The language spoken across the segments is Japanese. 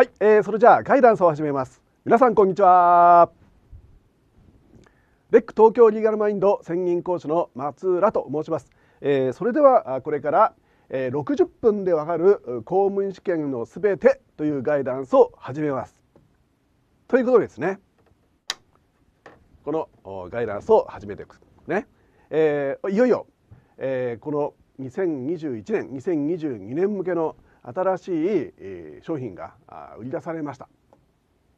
はい、えー、それじゃあガイダンスを始めます皆さんこんにちはレック東京リーガルマインド専任講師の松浦と申します、えー、それではこれから60分でわかる公務員試験のすべてというガイダンスを始めますということですねこのガイダンスを始めていくね、えー、いよいよ、えー、この2021年2022年向けの「新しい商品が売り出されました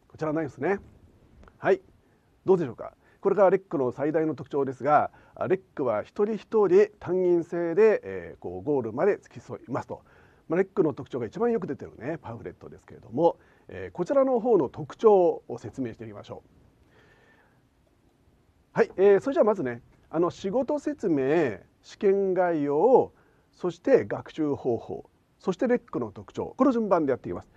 こちらないですねはいどうでしょうかこれからレックの最大の特徴ですがレックは一人一人単銀制で、えこうゴールまで付き添いますと、まあ、レックの特徴が一番よく出てるねパンフレットですけれども、えこちらの方の特徴を説明していきましょうはい、えー、それじゃあまずねあの仕事説明試験概要そして学習方法そしてレックの特徴この順番でやっていきます。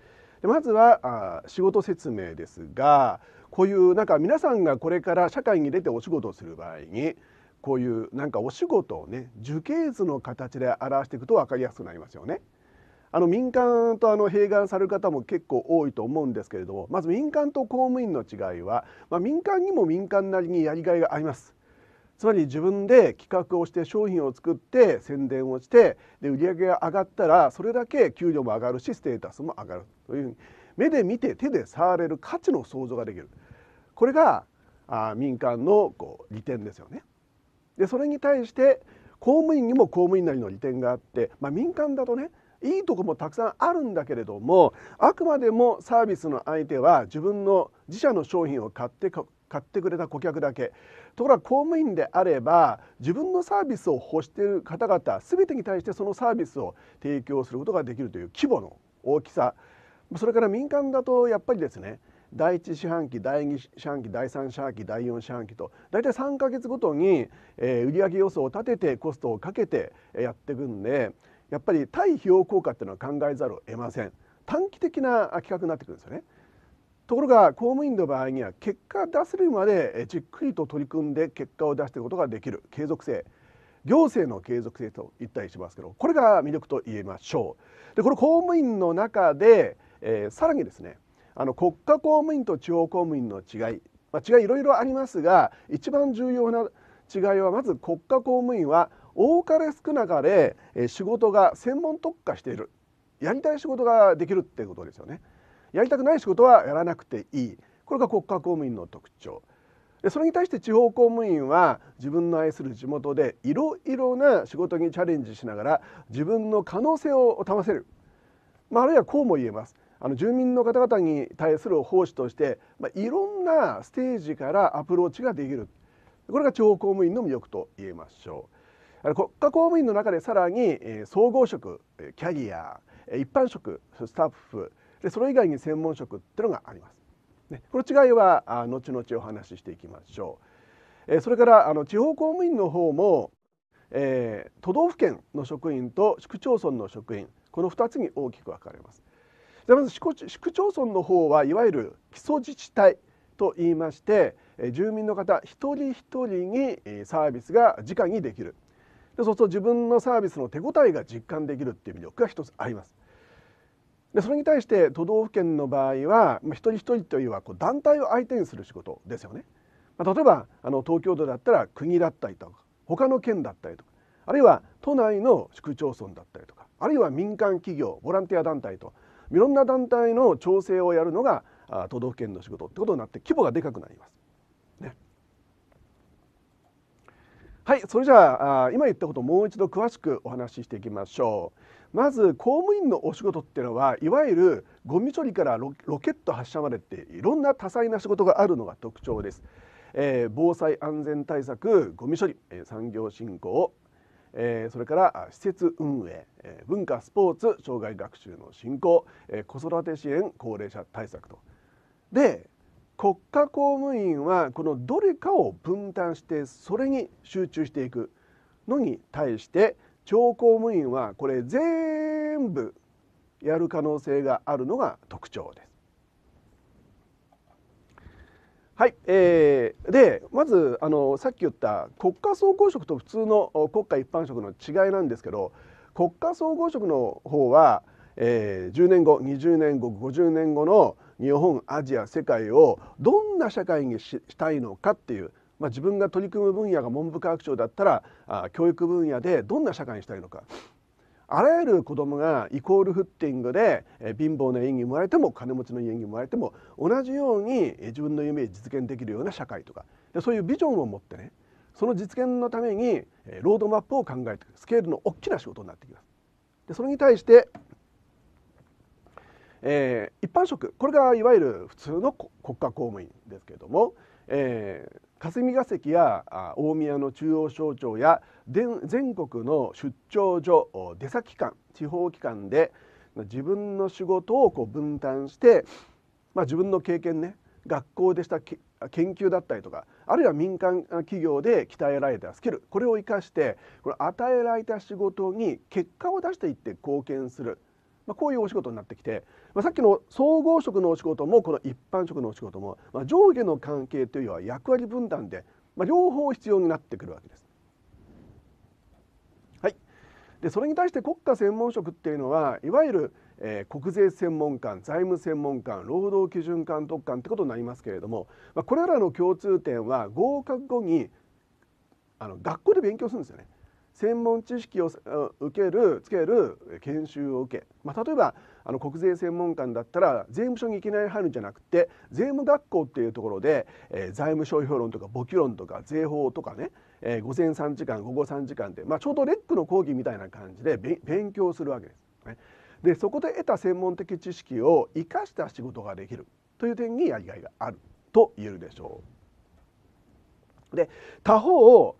でまずはあ仕事説明ですがこういうなんか皆さんがこれから社会に出てお仕事をする場合にこういうなんかお仕事をね樹形図の形で表していくと分かりやすくなりますよね。あの民間とあの併願される方も結構多いと思うんですけれどもまず民間と公務員の違いは、まあ、民間にも民間なりにやりがいがあります。つまり自分で企画をして商品を作って宣伝をしてで売り上げが上がったらそれだけ給料も上がるしステータスも上がるというふうに目で見て手で触れる価値の創造ができるこれがあ民間のこう利点ですよね。でそれに対して公務員にも公務員なりの利点があって、まあ、民間だとねいいとこもたくさんあるんだけれどもあくまでもサービスの相手は自分の自社の商品を買って買ってくれた顧客だけところが公務員であれば自分のサービスを欲している方々全てに対してそのサービスを提供することができるという規模の大きさそれから民間だとやっぱりですね第1四半期第2四半期第3四半期第4四半期と大体3か月ごとに、え売上予想を立ててコストをかけてやっていくんでやっぱり対費用効果っていうのは考えざるを得ません短期的な企画になってくるんですよね。ところが公務員の場合には結果出せるまでじっくりと取り組んで結果を出していくことができる継続性行政の継続性と言ったりしますけどこれが魅力と言えましょう。でこの公務員の中で、えー、さらにですねあの国家公務員と地方公務員の違い、まあ、違いいろいろありますが一番重要な違いはまず国家公務員は多かれ少なかれ仕事が専門特化しているやりたい仕事ができるっていうことですよね。やりたくない仕事はやらなくていいこれが国家公務員の特徴でそれに対して地方公務員は自分の愛する地元でいろいろな仕事にチャレンジしながら自分の可能性を保せる、まあ、あるいはこうも言えますあの住民の方々に対する奉仕として、まあ、いろんなステージからアプローチができるこれが地方公務員の魅力と言えましょう国家公務員の中でさらに、え総合職キャリア一般職スタッフでそれ以外に専門職っていうのがあります。ね、この違いは後々お話ししていきましょう。えそれからあの地方公務員の方も、えー、都道府県の職員と市区町村の職員この2つに大きく分かれます。じゃまず市区町村の方はいわゆる基礎自治体と言いまして住民の方一人一人にサービスが直にできるでそうすると自分のサービスの手応えが実感できるっていう魅力が一つあります。でそれに対して都道府県の場合は、まあ、一人一人というはこう団体を相手にする仕事ですよね。まあ、例えばあの東京都だったら国だったりとか他の県だったりとかあるいは都内の市区町村だったりとかあるいは民間企業ボランティア団体といろんな団体の調整をやるのが都道府県の仕事ってことになって規模がでかくなります。はいそれじゃあ今言ったことをもう一度詳しくお話ししていきましょうまず公務員のお仕事っていうのはいわゆるゴミ処理からロケット発射までっていろんな多彩な仕事があるのが特徴です、えー、防災安全対策ゴミ処理、え産業振興、えー、それから施設運営、えー、文化スポーツ障害学習の振興、えー、子育て支援高齢者対策とで国家公務員はこのどれかを分担してそれに集中していくのに対して超公務員はこれ全部やる可能性があるのが特徴です。はい、えー、でまずあのさっき言った国家総合職と普通の国家一般職の違いなんですけど国家総合職の方は、えー、10年後20年後50年後の日本アジア世界をどんな社会にしたいのかっていう、まあ、自分が取り組む分野が文部科学省だったらあ教育分野でどんな社会にしたいのかあらゆる子供がイコールフッティングで、え貧乏な家に生まれても金持ちの家に生まれても同じように、え自分の夢を実現できるような社会とかでそういうビジョンを持ってねその実現のために、えロードマップを考えてスケールの大きな仕事になってきます。でそれに対してえー、一般職これがいわゆる普通の国家公務員ですけれども、えー、霞が関や大宮の中央省庁や全国の出張所出先機関地方機関で自分の仕事をこう分担して、まあ、自分の経験ね学校でした研究だったりとかあるいは民間企業で鍛えられたスキルこれを生かしてこれ与えられた仕事に結果を出していって貢献するまあ、こういうお仕事になってきて、まあ、さっきの総合職のお仕事もこの一般職のお仕事も、まあ、上下の関係というよりは役割分担で、まあ、両方必要になってくるわけです。はい、でそれに対して国家専門職っていうのはいわゆる、えー、国税専門官財務専門官労働基準監督官ってことになりますけれども、まあ、これらの共通点は合格後にあの学校で勉強するんですよね。専門知識を受けるつける研修を受け、まあ、例えばあの国税専門官だったら税務署にいきなり入るんじゃなくて税務学校っていうところで、えー、財務諸表論とか簿記論とか税法とかね、えー、午前3時間午後3時間で、まあ、ちょうどレックの講義みたいな感じで勉強するわけです。ね、でそこで得た専門的知識を生かした仕事ができるという点にやりがいがあると言えるでしょう。で他方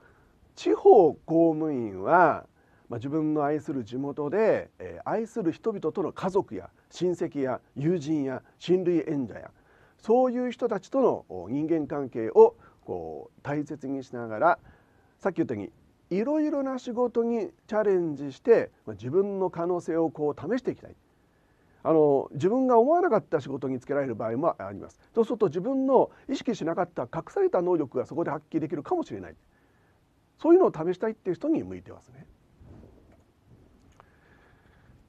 地方公務員は、まあ、自分の愛する地元で、えー、愛する人々との家族や親戚や友人や親類縁者やそういう人たちとの人間関係をこう大切にしながらさっき言ったようにいろいろな仕事にチャレンジして、まあ、自分の可能性をこう試していきたい。あの自分が思わなかった仕事につけられる場合もありますそうすると自分の意識しなかった隠された能力がそこで発揮できるかもしれないそういうのを試したいっていう人に向いてますね。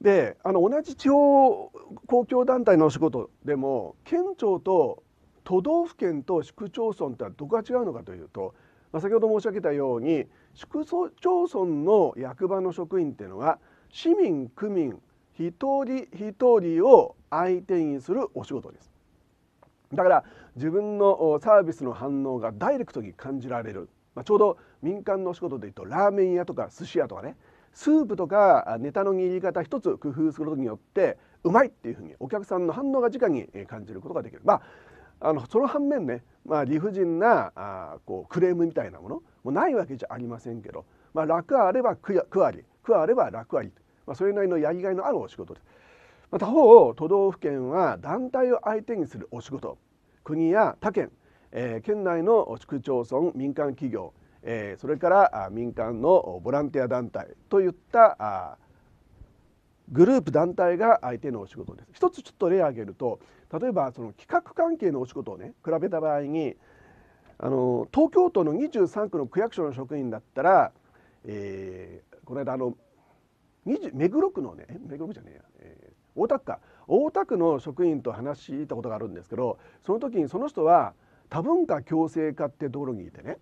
であの同じ地方公共団体のお仕事でも県庁と都道府県と市区町村ってはどこが違うのかというと、まあ、先ほど申し上げたように市区町村の役場の職員っていうのは市民区民一人一人を相手にするお仕事です。だから自分のサービスの反応がダイレクトに感じられるまあ、ちょうど民間のお仕事でいうとラーメン屋とか寿司屋とかねスープとかネタの握り方一つ工夫することによってうまいっていうふうにお客さんの反応が直に感じることができる。まああのその反面ね、まあ、理不尽なあこうクレームみたいなものもないわけじゃありませんけど、まあ、楽あれば苦あり苦あれば楽あり、まあ、それなりのやりがいのあるお仕事です。まあ、他方都道府県は団体を相手にするお仕事国や他県え県内の市区町村民間企業、えそれから民間のボランティア団体といったグループ団体が相手のお仕事です。一つちょっと例を挙げると例えばその企画関係のお仕事をね比べた場合にあの東京都の23区の区役所の職員だったら、えー、この間あの目黒区のね目黒区じゃねえや、えー、大田区か大田区の職員と話したことがあるんですけどその時にその人は「多文化共生化ってところにいてね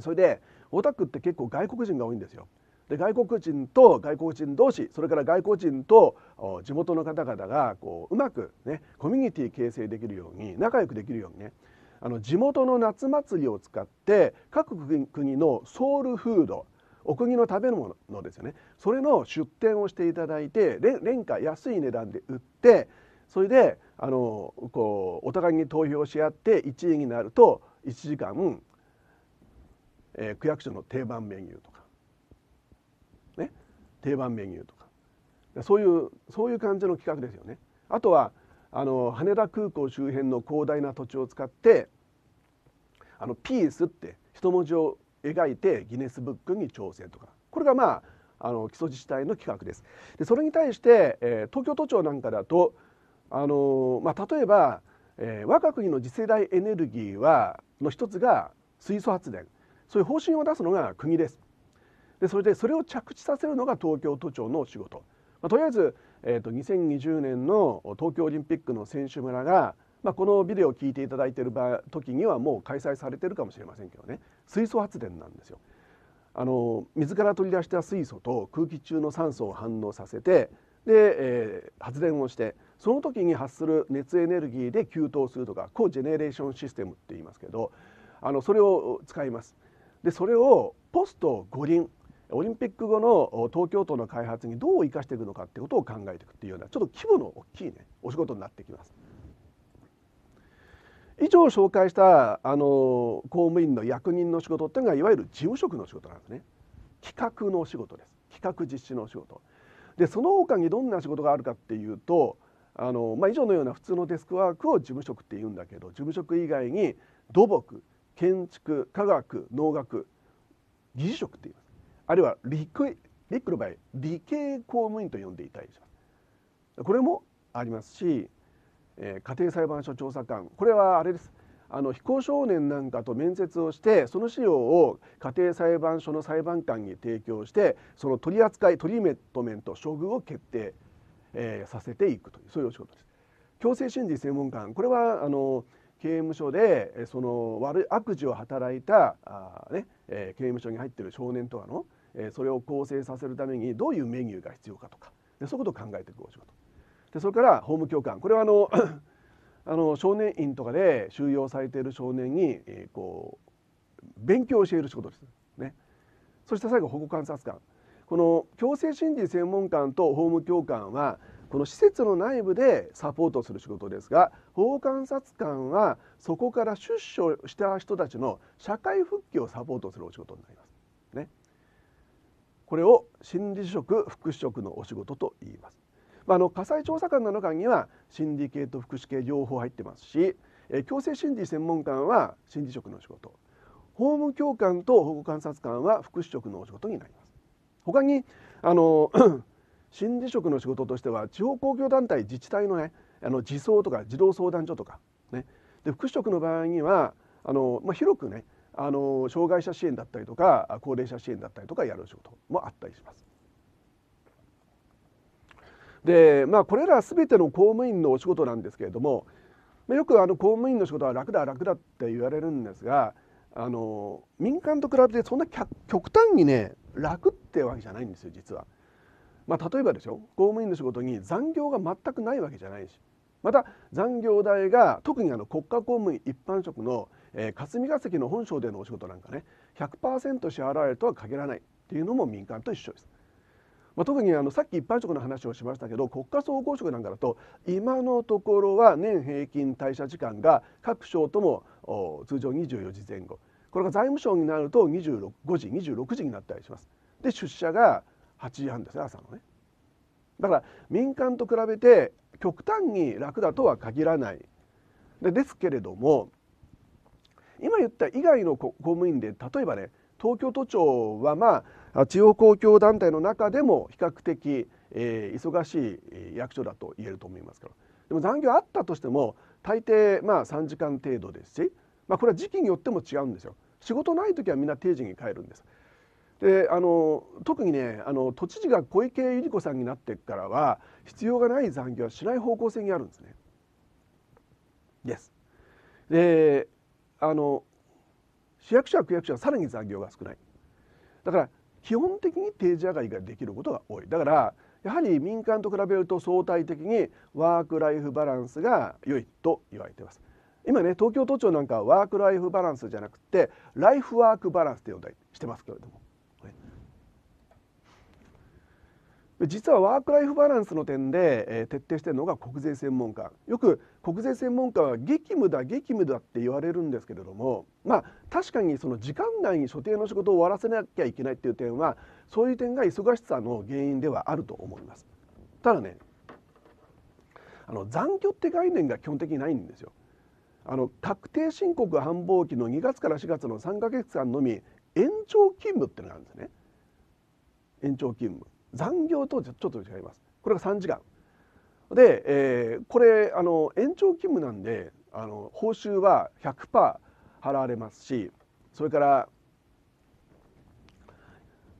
それでオタクって結構外国人が多いんですよ。で外国人と外国人同士それから外国人と地元の方々がこううまく、ね、コミュニティ形成できるように仲良くできるようにねあの地元の夏祭りを使って各国のソウルフードお国の食べ物のですよねそれの出店をしていただいて廉価安い値段で売ってそれであのこうお互いに投票し合って1位になると1時間、えー、区役所の定番メニューとか、ね、定番メニューとかそういうそういう感じの企画ですよね。あとはあの羽田空港周辺の広大な土地を使ってあのピースって一文字を描いてギネスブックに挑戦とかこれがまああの基礎自治体の企画です。でそれに対して、えー、東京都庁なんかだとあの、まあ、例えば、えー、我が国の次世代エネルギーはの一つが水素発電そういう方針を出すのが国です。でそれでそれを着地させるのが東京都庁の仕事。まあ、とりあえず、えーと、と2020年の東京オリンピックの選手村が、まあ、このビデオを聞いていただいている時にはもう開催されているかもしれませんけどね水素発電なんですよ。あの水から取り出した水素と空気中の酸素を反応させてで、えー、発電をしてその時に発する熱エネルギーで給湯するとかコジェネレーションシステムって言いますけどあのそれを使います。でそれをポスト五輪オリンピック後の東京都の開発にどう生かしていくのかってことを考えていくっていうようなちょっと規模の大きいねお仕事になってきます。以上紹介したあの公務員の役人の仕事っていうのはいわゆる事務職の仕事なんですね企画の仕事です企画実施の仕事でその他にどんな仕事があるかっていうとあの、まあ、以上のような普通のデスクワークを事務職って言うんだけど事務職以外に土木建築科学農学技術職って言いますあるいは理クリックの場合理系公務員と呼んでいたりしますこれもありますし、えー、家庭裁判所調査官これはあれですあの非行少年なんかと面接をしてその資料を家庭裁判所の裁判官に提供してその取り扱いトリートメント処遇を決定えー、させていくというそういうお仕事です。強制心理専門官これはあの刑務所でその悪い悪事を働いたあ、ねえ刑務所に入っている少年とかの、えそれを更生させるためにどういうメニューが必要かとかでそういうことを考えていくお仕事。でそれから法務教官これはあの あの少年院とかで収容されている少年に、えー、こう勉強を教える仕事です。ね、そして最後保護観察官この強制心理専門官と法務教官はこの施設の内部でサポートする仕事ですが法観察官はそこから出所した人たちの社会復帰をサポートするお仕事になります。ね、これを心理職副職のお仕事と言います。まあ、の火災調査官の中には心理系と福祉系両方入ってますし、え強制心理専門官は心理職の仕事法務教官と保護観察官は福祉職のお仕事になります。他にあの心理 職の仕事としては地方公共団体自治体のねあの児相とか児童相談所とか、ね、で福祉職の場合にはあの、まあ、広くねあの障害者支援だったりとか高齢者支援だったりとかやる仕事もあったりします。でまあこれら全ての公務員のお仕事なんですけれどもよくあの公務員の仕事は楽だ楽だって言われるんですがあの民間と比べてそんな極端にね楽ってわけじゃないんですよ実は。まあ、例えばでしょ公務員の仕事に残業が全くないわけじゃないしまた残業代が特にあの国家公務員一般職の、えー、霞が関の本省でのお仕事なんかね100%支払われるとは限らないっていうのも民間と一緒です。まあ、特にあのさっき一般職の話をしましたけど国家総合職なんかだと今のところは年平均退社時間が各省とも通常24時前後これが財務省になると2 5時26時になったりしますで出社が8時半ですね朝のねだから民間と比べて極端に楽だとは限らないでですけれども今言った以外の公務員で例えばね東京都庁はまあ地方公共団体の中でも比較的、えー、忙しい役所だと言えると思いますからでも残業あったとしても大抵まあ3時間程度ですしまあ、これは時期によっても違うんですよ仕事ない時はみんな定時に帰るんですであの特にねあの都知事が小池百合子さんになってからは必要がない残業はしない方向性にあるんですね。です。であの市役所や区役所はさらに残業が少ない。だから基本的に定時上がりができることが多い。だからやはり民間と比べると相対的にワーク・ライフ・バランスが良いと言われています。今ね東京都庁なんかワーク・ライフ・バランスじゃなくてライフ・ワーク・バランスって呼んだりしてますけれども。実はワーク・ライフ・バランスの点で、えー、徹底してるのが国税専門官よく国税専門官は激務だ激務だって言われるんですけれどもまあ確かにその時間内に所定の仕事を終わらせなきゃいけないっていう点はそういう点が忙しさの原因ではあると思います。ただねあの残業って概念が基本的にないんですよ。あの確定申告繁忙期の2月から4月の3か月間のみ延長勤務っていうのがあるんですね延長勤務残業とちょっと違いますこれが3時間で、えー、これあの延長勤務なんであの報酬は100%払われますしそれから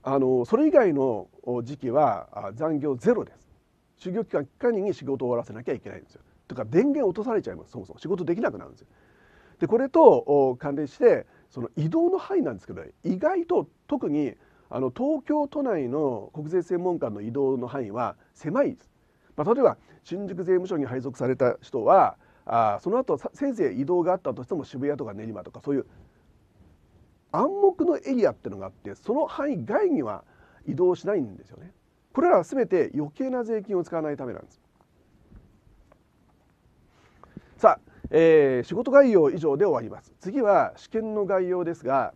あのそれ以外の時期は残業ゼロです就業期間期間に仕事を終わらせなきゃいけないんですよとか電源落とされちゃいますそもそも仕事できなくなるんですよ。でこれと関連してその移動の範囲なんですけど、意外と特にあの東京都内の国税専門官の移動の範囲は狭いです。まあ、例えば新宿税務署に配属された人はあその後せいぜい移動があったとしても渋谷とか練馬とかそういう暗黙のエリアっていうのがあってその範囲外には移動しないんですよね。これらは全て余計な税金を使わないためなんです。さあ、えー、仕事概要以上で終わります次は試験の概要ですが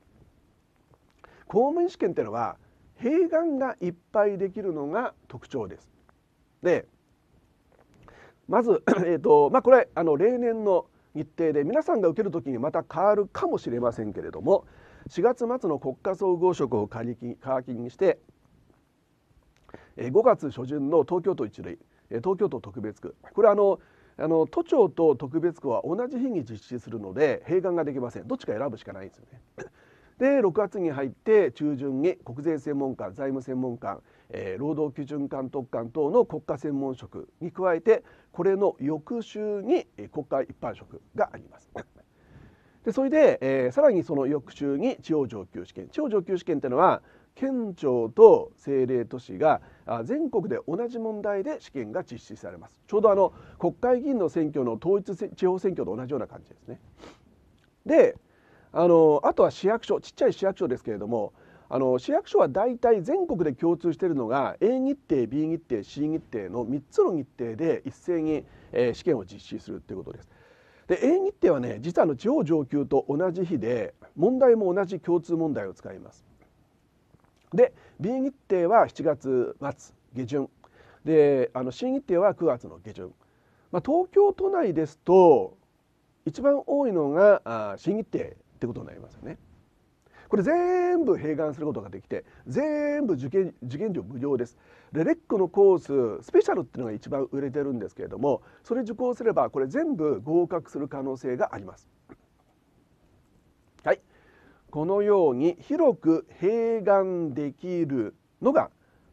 公務員試験っていうのは併願がいっぱいできるのが特徴です。でまず、えーとまあ、これあの例年の日程で皆さんが受ける時にまた変わるかもしれませんけれども4月末の国家総合職を皮切りにして5月初旬の東京都一類東京都特別区これはあのあの都庁と特別区は同じ日に実施するので併願ができませんどっちか選ぶしかないんですよね。で6月に入って中旬に国税専門官財務専門官、えー、労働基準監督官等の国家専門職に加えてこれの翌週に国家一般職があります。でそれで、えー、さらにその翌週に地方上級試験地方上級試験っていうのは県庁と政令都市が全国で同じ問題で試験が実施されますちょうどあの国会議員の選挙の統一地方選挙と同じような感じですねであのあとは市役所ちっちゃい市役所ですけれどもあの市役所は大体全国で共通しているのが A 日程 B 日程 C 日程の3つの日程で一斉に、え試験を実施するということです。で A 日程はね実はあの地方上級と同じ日で問題も同じ共通問題を使います。で B 日程は7月末下旬であの新日程は9月の下旬、まあ、東京都内ですと一番多いのがあ日程ってことになりますよね。これ全部併願することができて全部受験受験料無料ですでレックのコーススペシャルっていうのが一番売れてるんですけれどもそれ受講すればこれ全部合格する可能性がありますこのように広く併願できるのが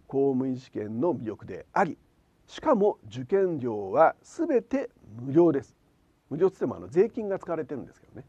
公務員試験の魅力でありしかも受験料は全て無料です無料っつってもあの税金が使われてるんですけどね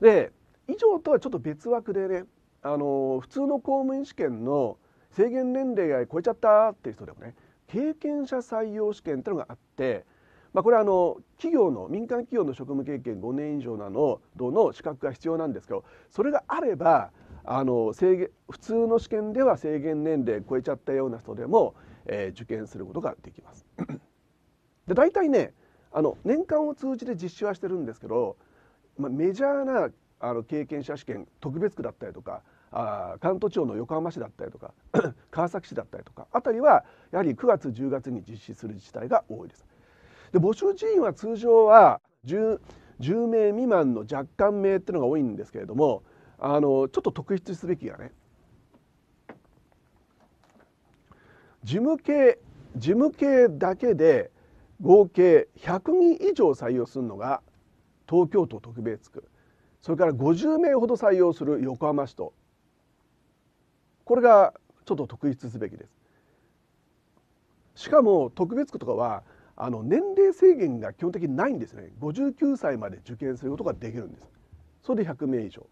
で以上とはちょっと別枠でねあの普通の公務員試験の制限年齢が超えちゃったっていう人でもね経験者採用試験っていうのがあってまあ、これはあの企業の民間企業の職務経験5年以上などの資格が必要なんですけどそれがあればあの制限普通の試験では制限年齢超えちゃったような人でも、えー、受験することができます。で大体ねあの年間を通じて実施はしてるんですけど、まあ、メジャーなあの経験者試験特別区だったりとかあ関東地方の横浜市だったりとか 川崎市だったりとかあたりはやはり9月10月に実施する自治体が多いです。で募集人員は通常は 10, 10, 名未満の若干名っていうのが多いんですけれどもあのちょっと特筆すべきがね事務系事務系だけで合計100人以上採用するのが東京都特別区それから50名ほど採用する横浜市とこれがちょっと特筆すべきです。しかも特別区とかはあの年齢制限が基本的にないんですね59歳まで受験することができるんですそれで100名以上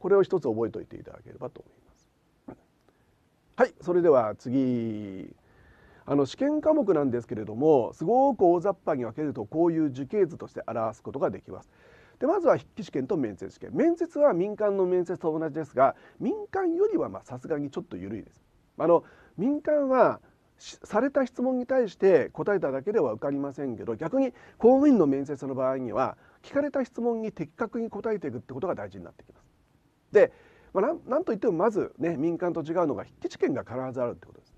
これを一つ覚えておいていただければと思いますはいそれでは次あの試験科目なんですけれどもすごく大雑把に分けるとこういう樹形図として表すことができますでまずは筆記試験と面接試験面接は民間の面接と同じですが民間よりはさすがにちょっと緩いですあの民間はされた質問に対して答えただけでは受かりませんけど逆に公務員の面接の場合には聞かれた質問に的確に答えていくってことが大事になってきます。で、まあ、なんといってもまず、ね、民間と違うのが筆記試験が必ずあるってことです。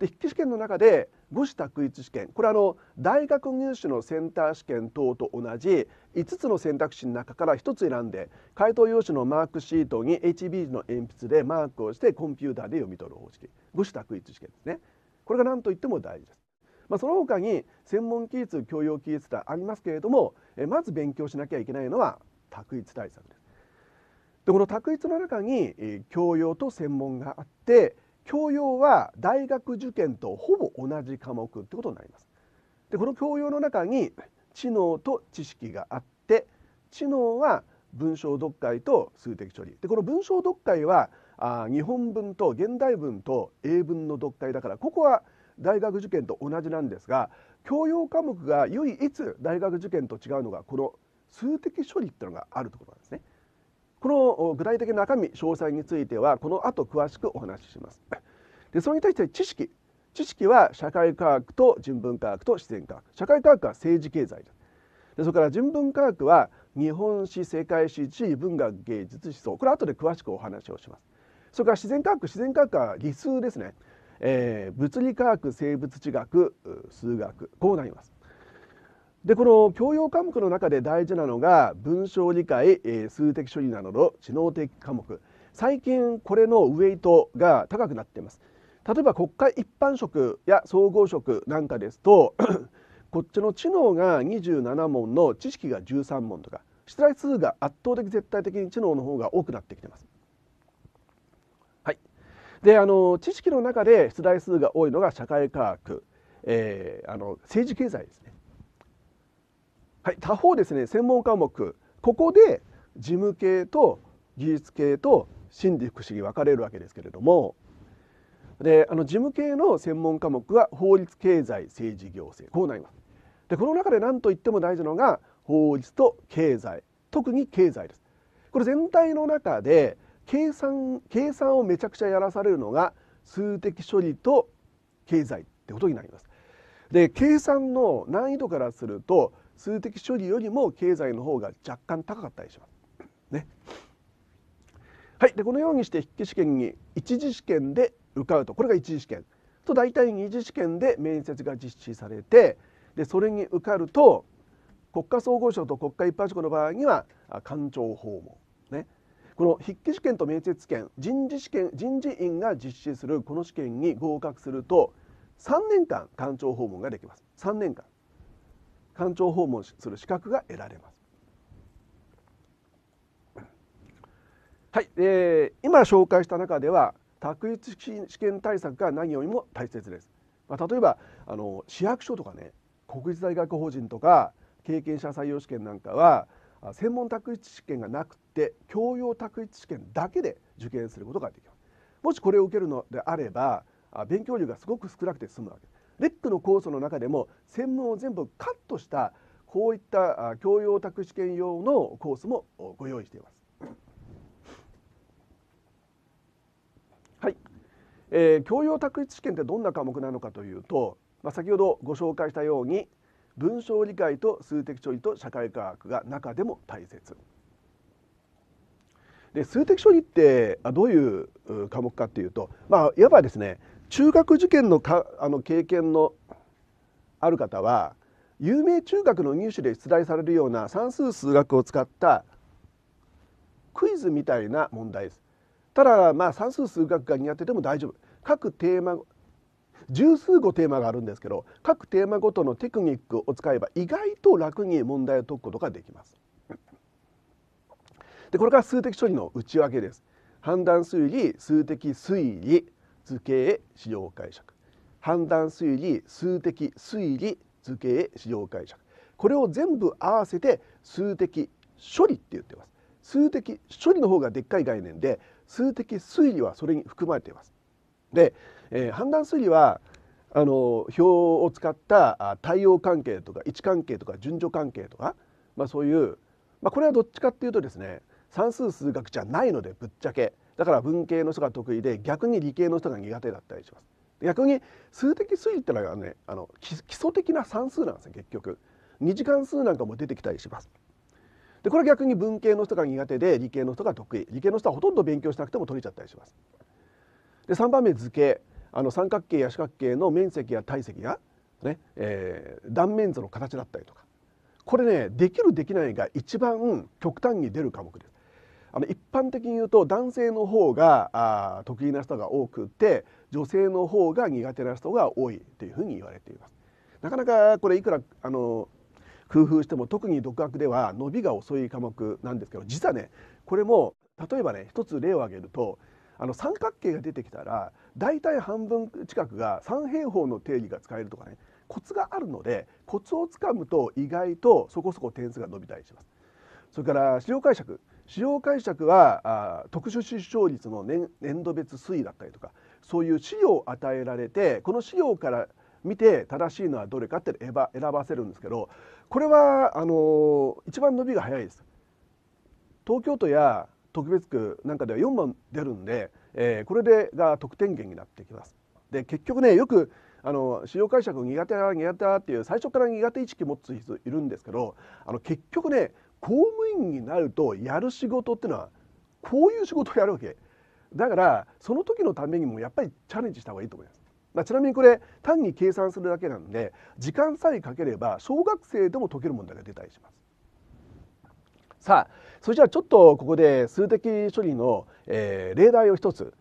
で筆記試験の中で五種択一試験これあの大学入試のセンター試験等と同じ5つの選択肢の中から1つ選んで回答用紙のマークシートに HB の鉛筆でマークをしてコンピューターで読み取る方式五種択一試験ですね。これが何といっても大事です。まあ、その他に専門技術教養技術とありますけれどもえまず勉強しなきゃいけないのは択一対策です。でこの択一の中に、え教養と専門があって教養は大学受験とほぼ同じ科目ってことになります。でこの教養の中に知能と知識があって知能は文章読解と数的処理でこの文章読解はあ日本文と現代文と英文の読解だからここは大学受験と同じなんですが教養科目が唯一大学受験と違うのがこの数的処理っていうのがあるとことなんですね。この具体的な中身詳細についてはこの後詳しくお話しします。でそれに対して知識知識は社会科学と人文科学と自然科学社会科学は政治経済でそれから人文科学は日本史世界史地理文学芸術思想これ後で詳しくお話をします。それから自然科学自然科学は理数ですね、えー、物理科学生物地学数学こうなりますでこの教養科目の中で大事なのが文章理解、えー、数的処理などの知能的科目最近これのウエイトが高くなっています例えば国家一般職や総合職なんかですと こっちの知能が27問の知識が13問とか出題数が圧倒的絶対的に知能の方が多くなってきてますであの知識の中で出題数が多いのが社会科学、えー、あの政治経済ですね。はい、他方ですね専門科目ここで事務系と技術系と心理福祉に分かれるわけですけれどもであの事務系の専門科目は法律経済政治行政こうなります。でこの中で何といっても大事なのが法律と経済特に経済です。これ全体の中で計算計算をめちゃくちゃやらされるのが数的処理と経済ってことになります。で計算の難易度からすると数的処理よりも経済の方が若干高かったりします。ね、はいでこのようにして筆記試験に一次試験で受かるとこれが一次試験と大体二次試験で面接が実施されてでそれに受かると国家総合省と国家一般職の場合には官庁訪問、ね、この筆記試験と面接試験人事試験人事院が実施するこの試験に合格すると3年間官庁訪問ができます3年間官庁訪問する資格が得られますはい、えー、今紹介した中では択一試験対策が何よりも大切です、まあ、例えばあの市役所とかね国立大学法人とか経験者採用試験なんかは専門択一試験がなくて教養択一試験だけで受験することができますもしこれを受けるのであれば勉強量がすごく少なくて済むわけレックのコースの中でも専門を全部カットしたこういった教養宅試験用のコースもご用意しています。はい、えー、教養宅試験ってどんな科目なのかというと、まあ、先ほどご紹介したように文章理解と数的処理と社会科学が中でも大切で数的処理ってどういう科目かっていうと、まあ、いわばですね中学受験のかあの経験のある方は有名中学の入試で出題されるような算数数学を使ったクイズみたいな問題です。ただまあ算数数学が苦手でも大丈夫。各テーマ十数個テーマがあるんですけど各テーマごとのテクニックを使えば意外と楽に問題を解くことができます。でこれから数的処理の内訳です。判断推理数的推理図形資料解釈判断推理数的推理図形資料解釈これを全部合わせて数的処理って言ってます。数的処理の方がでっかい概念で数的推理はそれに含まれています。でえー、判断推理はあの表を使った対応関係とか位置関係とか順序関係とか、まあ、そういう、まあ、これはどっちかっていうとですね算数数学じゃないのでぶっちゃけだから文系の人が得意で逆に理系の人が苦手だったりします逆に数的推理ってのはねあの基礎的な算数なんですよ結局二次関数なんかも出てきたりしますでこれ逆に文系の人が苦手で理系の人が得意理系の人はほとんど勉強しなくても取れちゃったりしますで3番目図形あの三角形や四角形の面積や体積や、ねえー、断面図の形だったりとかこれねできるできないが一番極端に出る科目です。あの一般的に言うと男性の方があ得意な人が多くて女性の方が苦手な人が多いというふうに言われています。なかなかこれいくらあの工夫しても特に独学では伸びが遅い科目なんですけど実はねこれも例えばね一つ例を挙げるとあの三角形が出てきたら大体半分近くが三平方の定理が使えるとかねコツがあるのでコツをつかむと意外とそこそこ点数が伸びたりします。それから資料解釈資料解釈はあ特殊出生率の年年度別推移だったりとかそういう資料を与えられてこの資料から見て正しいのはどれかって選ば選ばせるんですけどこれはあの一番伸びが早いです。東京都や特別区なんかでは4番出るんで、えー、これでが得点源になってきます。で結局ねよくあの資料解釈苦手だ苦手だっていう最初から苦手意識持つ人いるんですけどあの結局ね公務員になるとやる仕事っていうのはこういう仕事をやるわけだからその時のためにもやっぱりチャレンジした方がいいと思います。まあ、ちなみにこれ単に計算するだけなんで時間さえかければ小学生でも解ける問題が出たりします。さあそれじゃあちょっとここで数的処理の、えー、例題を一つ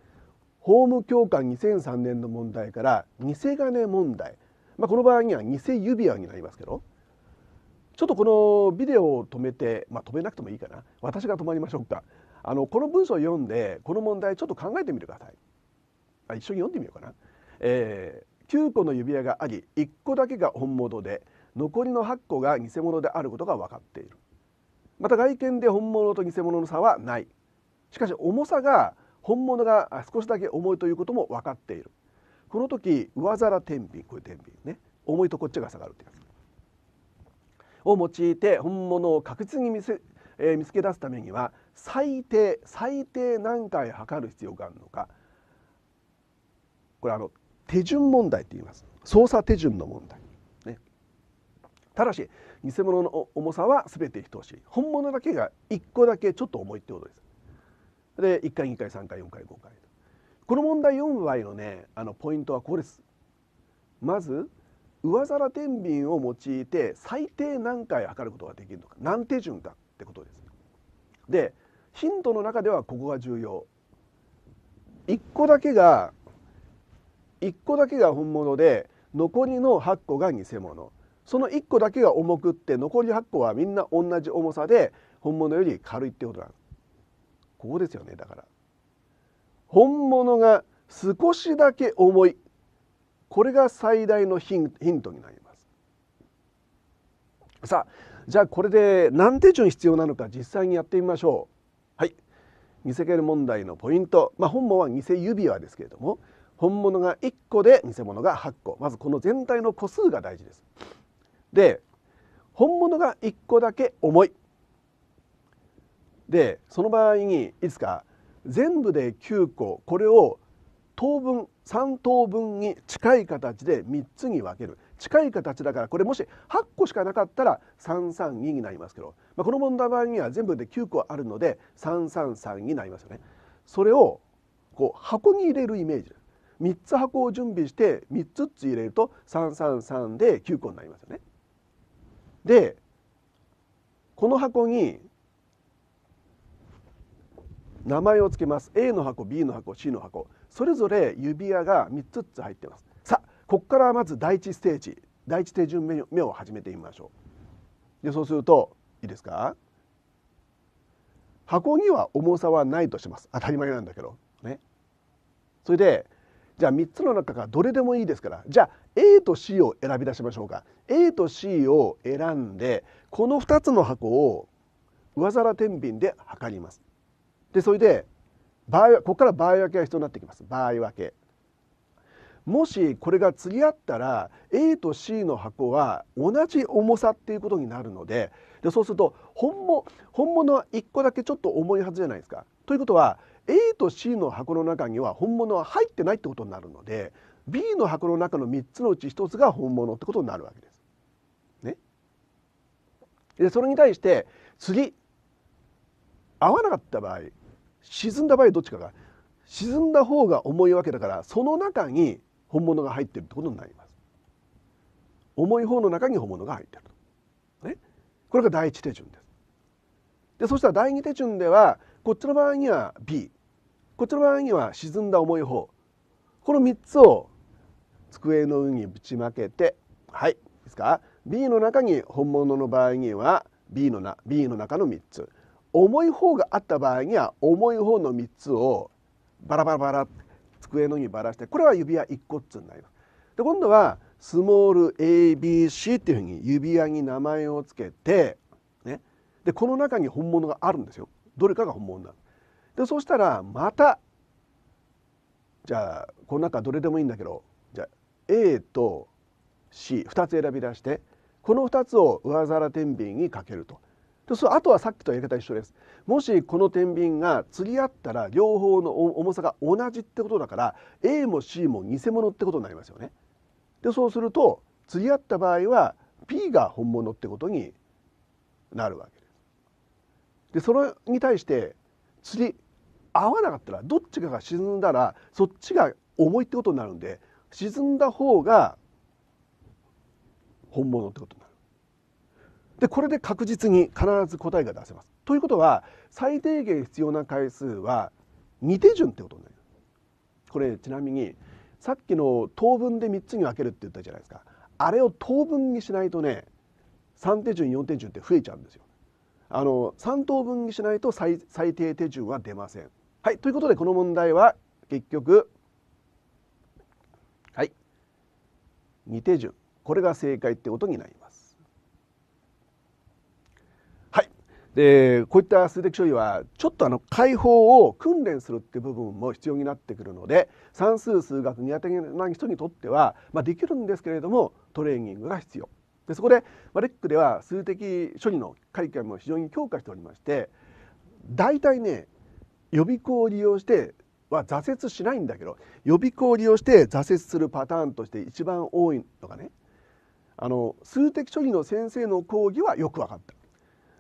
法務教官2003年の問題から偽金問題、まあ、この場合には偽指輪になりますけどちょっとこのビデオを止めて、まあ、止めなくてもいいかな私が止まりましょうかあのこの文章を読んでこの問題ちょっと考えてみてくださいあ一緒に読んでみようかな、えー、9個の指輪があり1個だけが本物で残りの8個が偽物であることが分かっているまた外見で本物と偽物の差はないしかし重さが本物が少しだけ重いということも分かっているこの時上皿天秤これ天秤ね重いとこっちが下がるってやつを用いて本物を確実に見せ、えー、見つけ出すためには最低最低何回測る必要があるのかこれあの手順問題って言います操作手順の問題、ね、ただし偽物の重さは全て等しい本物だけが1個だけちょっと重いってことですで1回2回3回4回5回この問題4倍のねあのポイントはこれですまず上皿天秤を用いて最低何回測ることができるのか何手順かってことですでヒントの中ではここが重要1個だけが1個だけが本物で残りの8個が偽物その1個だけが重くって残り8個はみんな同じ重さで本物より軽いってことなんここですよねだから本物が少しだけ重いこれが最大のヒントになりますさあじゃあこれで何手順必要なのか実際にやってみましょうはい偽ける問題のポイント、まあ、本物は偽指輪ですけれども本物が1個で偽物が8個まずこの全体の個数が大事ですで本物が1個だけ重いでその場合にいつか全部で9個これを等分3等分に近い形で3つに分ける近い形だからこれもし8個しかなかったら332になりますけど、まあ、この問題場合には全部で9個あるので333になりますよね。それをこう箱に入れるイメージ3つ箱を準備して3つずつ入れると333で9個になりますよね。でこの箱に名前を付けます A の箱 B の箱 C の箱それぞれ指輪が3つずつ入ってますさあここからまず第1ステージ第1手順目を始めてみましょうでそうするといいですか箱には重さはないとします当たり前なんだけどねそれでじゃあ3つの中からどれでもいいですからじゃあ A と C を選び出しましょうか A と C を選んでこの2つの箱を上皿天秤で測りますでそれで場合ここから場合分けが必要になってきます場合分けもしこれが釣り合ったら A と C の箱は同じ重さっていうことになるのででそうすると本も本物は1個だけちょっと重いはずじゃないですか。ということは A と C の箱の中には本物は入ってないってことになるので B の箱の中の3つのうち1つが本物ってことになるわけです。ね、でそれに対して次合わなかった場合沈んだ場合どっちかが沈んだ方が重いわけだからその中に本物が入ってるってことになります。重い方の中に本物が入ってると。ね、これが第一手順です。でそしたら第二手順ではこっちの場合には B こちら合には沈んだ重い方この3つを机の上にぶちまけてはいですか B の中に本物の場合には B のな B の中の3つ重い方があった場合には重い方の3つをバラバラバラ机の上にばらしてこれは指輪1個っつになります。で今度はスモール ABC っていうふうに指輪に名前をつけて、ね、でこの中に本物があるんですよ。どれかが本物の。でそしたらまたじゃあこの中どれでもいいんだけどじゃあ A と C2 つ選び出してこの2つを上皿天秤にかけると。でそあとはさっきとやり方一緒ですもしこの天秤が釣り合ったら両方の重さが同じってことだから A も C も偽物ってことになりますよね。でそうすると釣り合った場合は P が本物ってことになるわけです。でそれに対して釣り合わなかったらどっちかが沈んだらそっちが重いってことになるんで沈んだ方が本物ってことになる。でこれで確実に必ず答えが出せます。ということは最低限必要な回数は2手順ってことになる。これちなみにさっきの等分で3つに分けるって言ったじゃないですかあれを等分にしないとね3手順4手順って増えちゃうんですよ。あの3等分にしないと最最低手順は出ません。はいということでこの問題は結局はい二手順これが正解ってことになります。はいでこういった数的処理はちょっとあの解放を訓練するっていう部分も必要になってくるので算数数学苦手な人にとっては、まあ、できるんですけれどもトレーニングが必要。でそこで、まあ、レックでは数的処理のカリも非常に強化しておりまして大体ね予備校を利用しては挫折しないんだけど予備校を利用して挫折するパターンとして一番多いのがねあの数的処理の先生の講義はよく分かった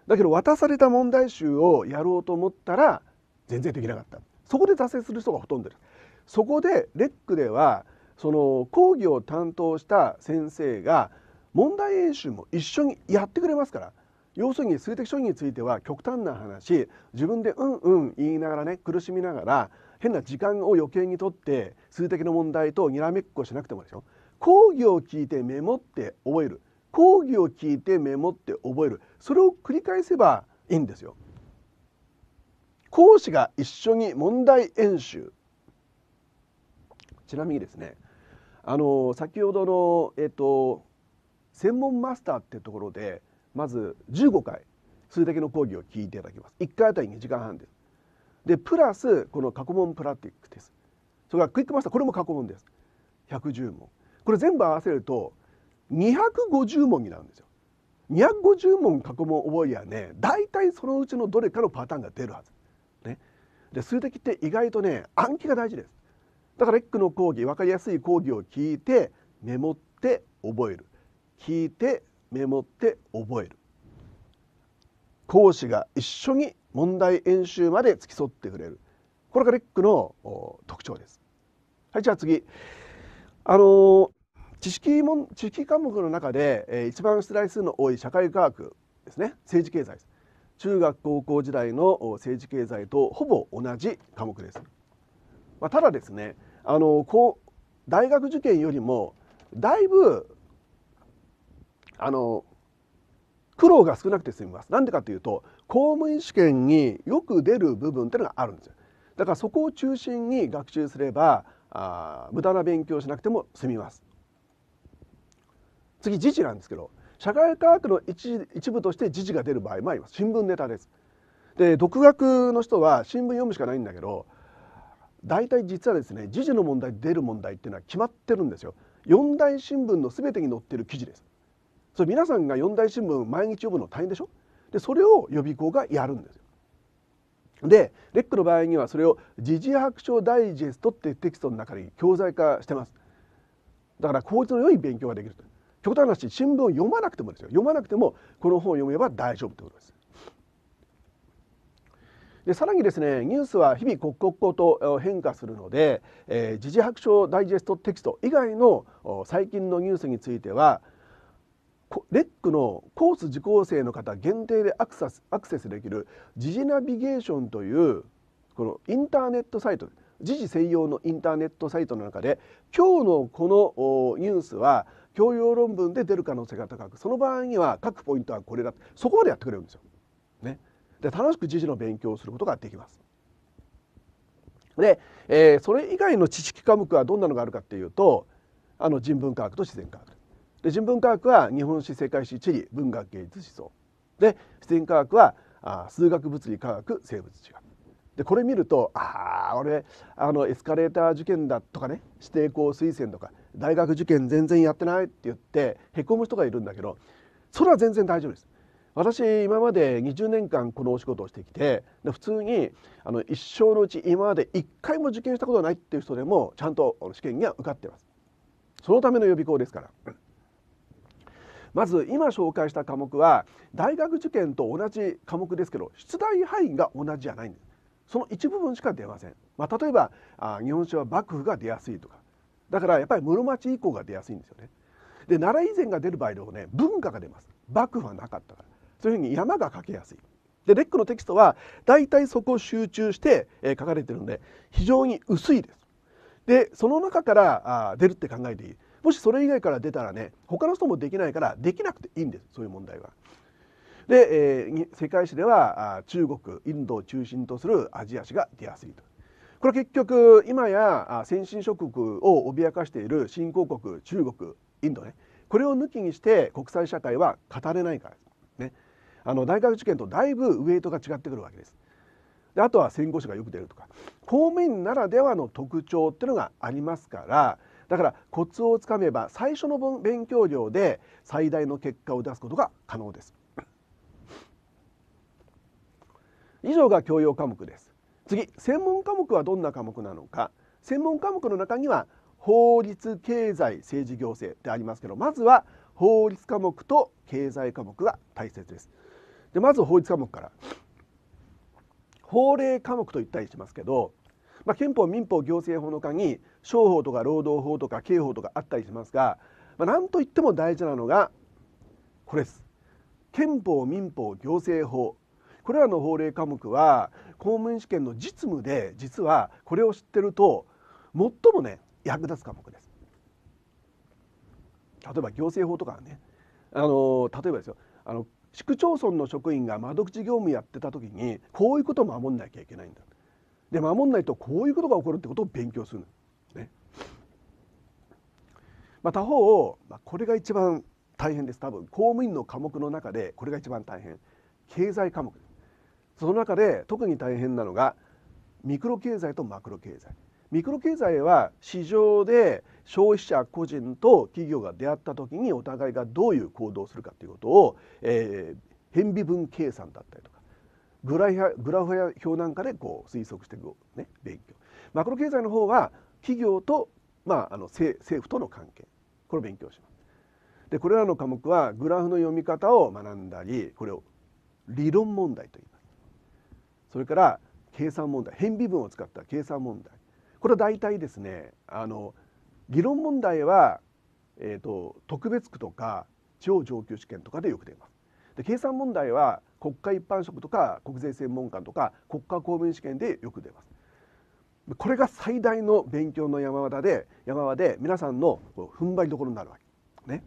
だけど渡された問題集をやろうと思ったら全然できなかったそこで挫折する人がほとんどですそこでレックではその講義を担当した先生が問題演習も一緒にやってくれますから要するに数的処理については極端な話自分でうんうん言いながらね苦しみながら変な時間を余計にとって数的の問題とにらめっこしなくてもですよ講義を聞いてメモって覚える講義を聞いてメモって覚えるそれを繰り返せばいいんですよ。講師が一緒に問題演習ちなみにですねあの先ほどの、えっと、専門マスターっていうところでまず15回数的だけの講義を聞いていただきます1回あたり2時間半ですでプラスこの過去問プラティックですそれからクイックマスターこれも過去問です110問これ全部合わせると250問になるんですよ250問過去問覚えやね大体そのうちのどれかのパターンが出るはず、ね、で数的って意外とね暗記が大事ですだからエックの講義分かりやすい講義を聞いてメモって覚える聞いてメモって覚える講師が一緒に問題演習まで付き添ってくれるこれがレックの特徴です。はいじゃあ次あの知識も知識科目の中で、え一番出題数の多い社会科学ですね政治経済です中学高校時代の政治経済とほぼ同じ科目です、まあ、ただですねあのこう大学受験よりもだいぶあの苦労が少なくて済みます。なんでかというと公務員試験によく出る部分っていうのがあるんですよ。だからそこを中心に学習すればあ無駄な勉強しなくても済みます。次時事なんですけど社会科学の一一部として時事が出る場合もあります新聞ネタです。で独学の人は新聞読むしかないんだけど大体実はですね時事の問題出る問題っていうのは決まってるんですよ。四大新聞の全てに載ってる記事です。それ皆さんが四大新聞毎日読むの大変でしょでそれを予備校がやるんですよ。でレックの場合にはそれを「時事白書ダイジェスト」っていうテキストの中に教材化してます。だから効率の良い勉強ができると。極端な話新聞を読まなくてもですよ読まなくてもこの本を読めば大丈夫ということです。でさらにですねニュースは日々刻々と変化するので、えー、時事白書ダイジェストテキスト以外の最近のニュースについてはレックのコース受講生の方限定でアクセスアクセスできる時事ナビゲーションというこのインターネットサイト時事専用のインターネットサイトの中で今日のこのニュースは教養論文で出る可能性が高くその場合には各ポイントはこれだそこまでやってくれるんですよ。ね、で楽しく時事の勉強をすることができます。で、えー、それ以外の知識科目はどんなのがあるかっていうとあの人文科学と自然科学で人文科学は日本史世界史地理文学芸術思想で自然科学はあ数学物理科学生物地学でこれ見るとああ俺あのエスカレーター受験だとかね指定校推薦とか大学受験全然やってないって言ってへこむ人がいるんだけどそれは全然大丈夫です。私今まで20年間このお仕事をしてきて普通にあの一生のうち今まで1回も受験したことはないっていう人でもちゃんと試験には受かってますそのための予備校ですからまず今紹介した科目は大学受験と同じ科目ですけど出題範囲が同じじゃないんですその一部分しか出ません、まあ、例えばあ日本史は幕府が出やすいとかだからやっぱり室町以降が出やすいんですよねで奈良以前が出る場合でもね文化が出ます幕府はなかったからそういうふうに山が書けやすいでレックのテキストは大体そこを集中して、え書かれてるんで非常に薄いですでその中からあ出るって考えていいもしそれ以外から出たらね他の人もできないからできなくていいんですそういう問題は。で、えー、世界史では中国インドを中心とするアジア史が出やすいと。これ結局今や先進諸国を脅かしている新興国中国インドねこれを抜きにして国際社会は語れないからねあの大学受験とだいぶウエイトが違ってくるわけです。であとは戦後史がよく出るとか公務員ならではの特徴っていうのがありますからだからコツをつかめば最初の勉強量で最大の結果を出すことが可能です以上が教養科目です次専門科目はどんな科目なのか専門科目の中には法律経済政治行政ってありますけどまずは法律科目と経済科目が大切ですでまず法律科目から法令科目と言ったりしますけど、まあ、憲法民法行政法の科に商法とか労働法とか刑法とかあったりしますが、まあ、なんといっても大事なのがこれです憲法民法行政法これらの法令科目は公務員試験の実務で実はこれを知ってると最もね役立つ科目です例えば行政法とかねあの例えばですよあの市区町村の職員が窓口業務やってた時にこういうことを守んなきゃいけないんだで守んないとこういうことが起こるってことを勉強するまあ、他方、まあ、これが一番大変です多分公務員の科目の中でこれが一番大変経済科目その中で特に大変なのがミクロ経済とマクロ経済ミクロ経済は市場で消費者個人と企業が出会った時にお互いがどういう行動をするかということを、えー、変微分計算だったりとかグラフやグラフや表なんかでこう推測していく、ね、勉強マクロ経済の方は企業とまあ、あの政府との関係これを勉強します。でこれらの科目はグラフの読み方を学んだりこれを理論問題と言いますそれから計算問題変微分を使った計算問題これは大体ですねあの議論問題は、えーと、と特別区とか地方上級試験とかでよく出ます。で計算問題は国家一般職とか国税専門官とか国家公務員試験でよく出ます。これが最大の勉強の山場で山場で皆さんの踏ん張りどころになるわけ。ね、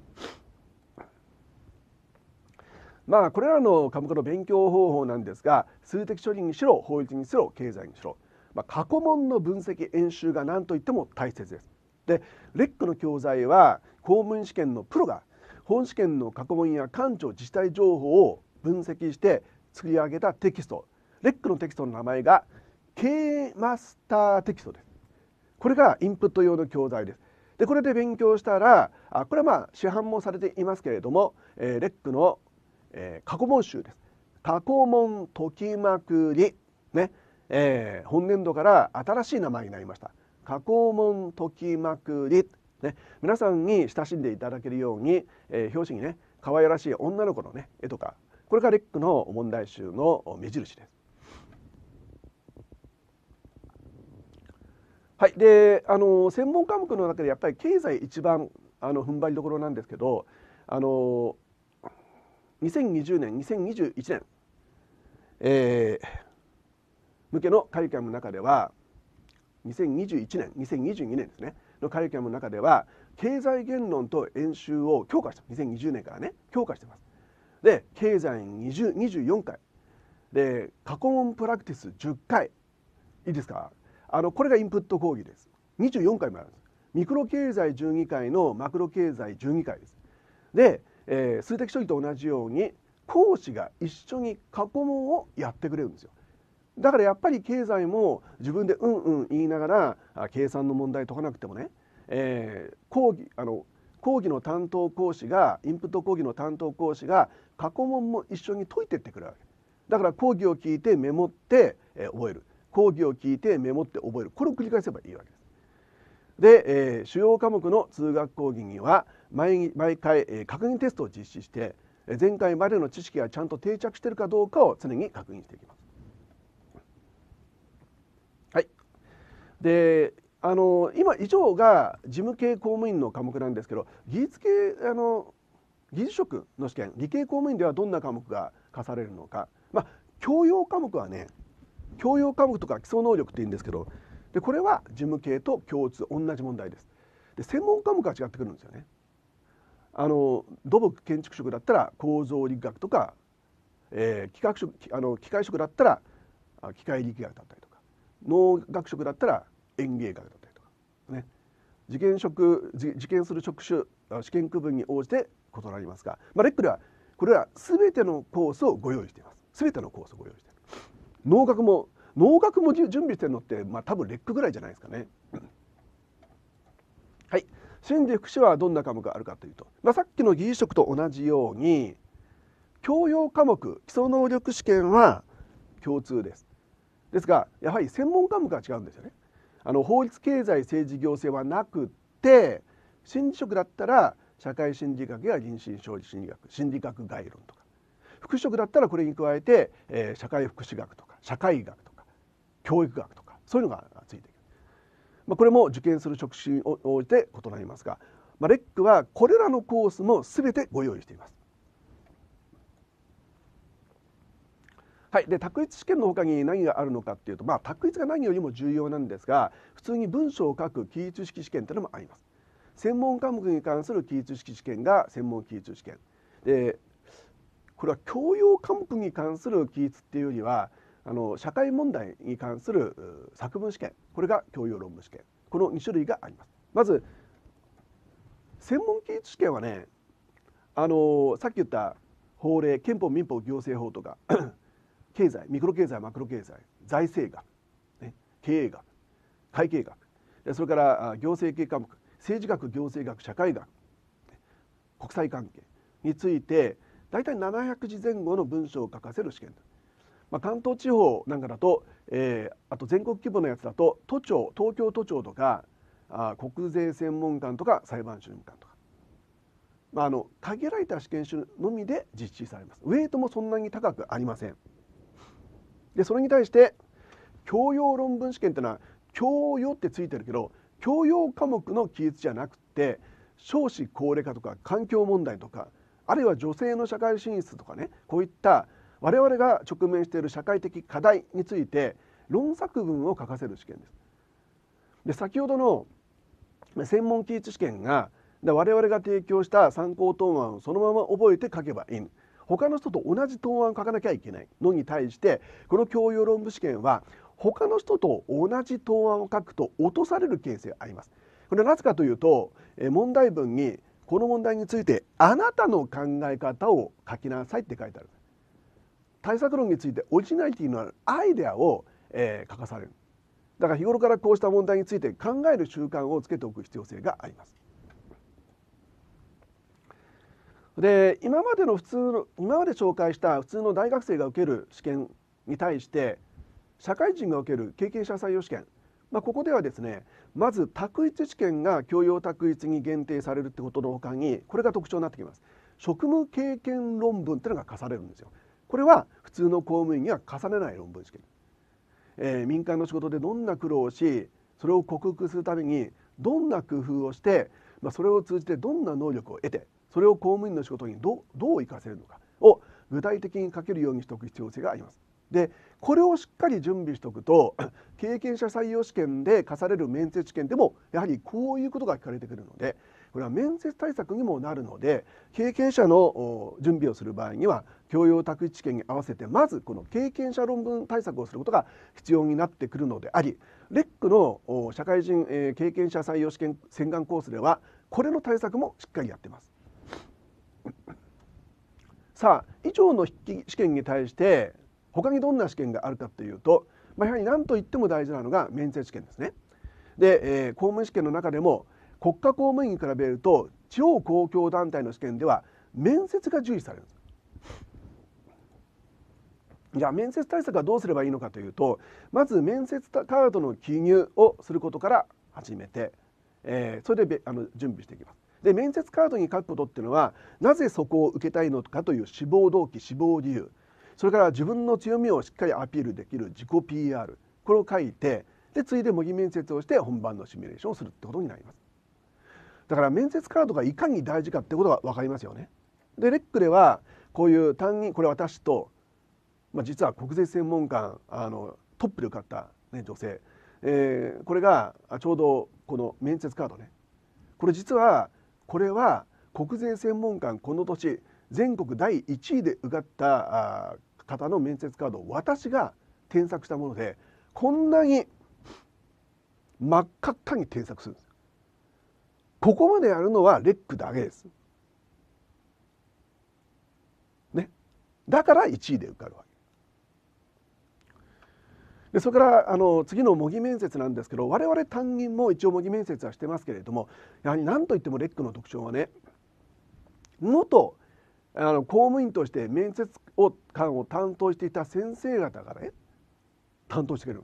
まあこれらの科目の勉強方法なんですが数的処理にしろ法律にしろ経済にしろ、まあ、過去問の分析演習が何といっても大切です。でレックの教材は公務員試験のプロが本試験の過去問や官庁自治体情報を分析して作り上げたテキストレックのテキストの名前が「K マスターテキストです。これがインプット用の教材です。でこれで勉強したらあこれはまあ市販もされていますけれども、えー、レックの、えー、過去問集です。過去問解きまくり、ねえー、本年度から新しい名前になりました。過去問解きまくり、ね、皆さんに親しんでいただけるように、えー、表紙にね可愛らしい女の子の、ね、絵とかこれがレックの問題集の目印です。はい、であの専門科目の中でやっぱり経済一番あの踏ん張りどころなんですけどあの2020年2021年、えー、向けのカリキュラムの中では2021年2022年ですねのカリキュラムの中では経済言論と演習を強化した2020年からね強化してますで経済20 24回で過去問プラクティス10回いいですかあのこれがインプット講義です24回もあるんですミクロ経済1議会のマクロ経済1議会ですで、えー、数的処理と同じように講師が一緒に過去問をやってくれるんですよだからやっぱり経済も自分でうんうん言いながら計算の問題解かなくてもね、えー、講義あの講義の担当講師がインプット講義の担当講師が過去問も一緒に解いてってくれるわけだから講義を聞いてメモって、えー、覚える講義を聞いてメモって覚えるこれを繰り返せばいいわけです。で、えー、主要科目の通学講義には毎毎回、えー、確認テストを実施して前回までの知識がちゃんと定着しているかどうかを常に確認していきます。はい、であの今以上が事務系公務員の科目なんですけど技術系あの技術職の試験理系公務員ではどんな科目が課されるのか、まあ、教養科目はね教養科目とか基礎能力って言うんですけどでこれは事務系と共通同じ問題ですで専門科目は違ってくるんですよねあの土木建築職だったら構造力学とか、えー、機械職あの機械職だったら機械力学だったりとか農学職だったら園芸学だったりとかね受験職受験する職種試験区分に応じて異なりますが、まあ、レックではこれら全てのコースをご用意しています全てのコースをご用意して農学も農学も準備してるのって、まあ、多分レックぐらいじゃないですかね。はい、心理福祉はどんな科目があるかというと、まあ、さっきの技術職と同じように教養科目基礎能力試験は共通です。ですがやはり専門科目が違うんですよね。あの法律経済政治行政はなくて心理職だったら社会心理学や人理心理学心理学概論とか服職だったらこれに加えて、えー、社会福祉学とか社会学とか教育学とかそういうのがついてくる、まあ、これも受験する職種に応じて異なりますが、まあ、レックはこれらのコースも全てご用意しています。はい、で卓越試験のほかに何があるのかっていうと、まあ、卓越が何よりも重要なんですが普通に文章を書く記述式試験というのもあります。専門科目に関する記述式試験が専門記述試験でこれは教養科目に関する記述っていうよりはあの社会問題に関する作文試験これが教養論文試験この2種類があります。まず専門記述試験はねあのさっき言った法令憲法民法行政法とか 経済ミクロ経済マクロ経済財政学、ね、経営学会計学それから行政系科目政治学行政学社会学国際関係について大体700字前後の文章を書かせる試験、まあ、関東地方なんかだと、えー、あと全国規模のやつだと都庁東京都庁とかあ国税専門官とか裁判所務官とか、まあ、あの限られた試験種のみで実施されますウェイトもそんなに高くありませんでそれに対して教養論文試験っていうのは教養ってついてるけど教養科目の記述じゃなくて少子高齢化とか環境問題とかあるいは女性の社会進出とかねこういった我々が直面している社会的課題について論作文を書かせる試験です。で先ほどの専門記述試験が我々が提供した参考答案をそのまま覚えて書けばいい他の人と同じ答案を書かなきゃいけないのに対してこの教養論文試験は他の人と同じ答案を書くと落とされるケースがあります。これはなぜかというと問題文にこの問題についてあなたの考え方を書きなさいって書いてある対策論についてオリジナリティのあるアイデアを、えー、書かされるだから日頃からこうした問題について考える習慣をつけておく必要性がありますで今までの普通の今まで紹介した普通の大学生が受ける試験に対して社会人が受ける経験者採用試験まあ、ここではですねまず択一試験が教養択一に限定されるってことのほかにこれが特徴になってきます職務経験論文ってのが課されるんですよこれは普通の公務員には重ねない論文試験、えー、民間の仕事でどんな苦労をしそれを克服するためにどんな工夫をして、まあ、それを通じてどんな能力を得てそれを公務員の仕事にどどう生かせるのかを具体的に書けるようにしておく必要性があります。でこれをしっかり準備しておくと 経験者採用試験で課される面接試験でもやはりこういうことが聞かれてくるのでこれは面接対策にもなるので経験者の準備をする場合には教養宅地試験に合わせてまずこの経験者論文対策をすることが必要になってくるのでありレックの社会人経験者採用試験洗顔コースではこれの対策もしっかりやってます。さあ以上の筆記試験に対して他にどんな試験があるかというと、まあ、やはり何といっても大事なのが面接試験ですね。で、えー、公務員試験の中でも国家公務員に比べると地方公共団体の試験では面接が重視されるじゃあ面接対策はどうすればいいのかというとまず面接カードの記入をすることから始めて、えー、それであの準備していきます。で面接カードに書くことっていうのはなぜそこを受けたいのかという志望動機志望理由それから自分の強みをしっかりアピールできる自己 PR これを書いてで次いで模擬面接をして本番のシミュレーションをするってことになりますだから面接カードがいかに大事かってことが分かりますよねでレックではこういう担任これ私と、まあ、実は国税専門官あのトップで受かった、ね、女性、えー、これがちょうどこの面接カードねこれ実はこれは国税専門官この年全国第1位で受かった方の面接カードを私が添削したものでこんなに真っ赤っかに添削するんですここまでやるのはレックだけです。ね。だから1位で受かるわけ。でそれからあの次の模擬面接なんですけど我々担任も一応模擬面接はしてますけれどもやはり何といってもレックの特徴はね元あの公務員として面接を官を担当していた先生方がね担当してくれる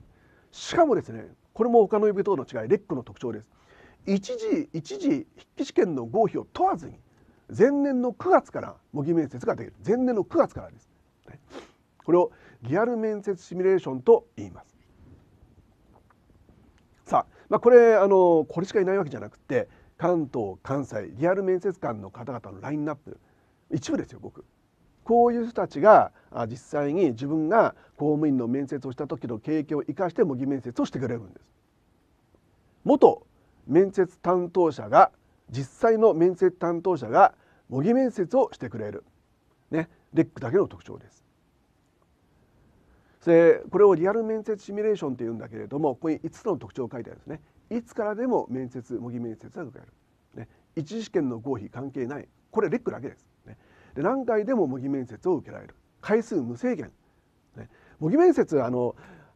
しかもですねこれも他の指等の違いレックの特徴です一時一時筆記試験の合否を問わずに前年の9月から模擬面接ができる前年の9月からです、ね、これをリアル面接シミュレーションと言いますさあ、まあ、これあのこれしかいないわけじゃなくて関東関西リアル面接官の方々のラインナップ一部ですよ僕こういう人たちが実際に自分が公務員の面接をした時の経験を生かして模擬面接をしてくれるんです元面接担当者が実際の面接担当者が模擬面接をしてくれる、ね、レックだけの特徴ですでこれをリアル面接シミュレーションというんだけれどもここに5つの特徴を書いてあるんですねいつからでも面接模擬面接が受けられる、ね、一次試験の合否関係ないこれレックだけですで何回でも模擬面接を受けられる回数無制限、ね、模擬面接あの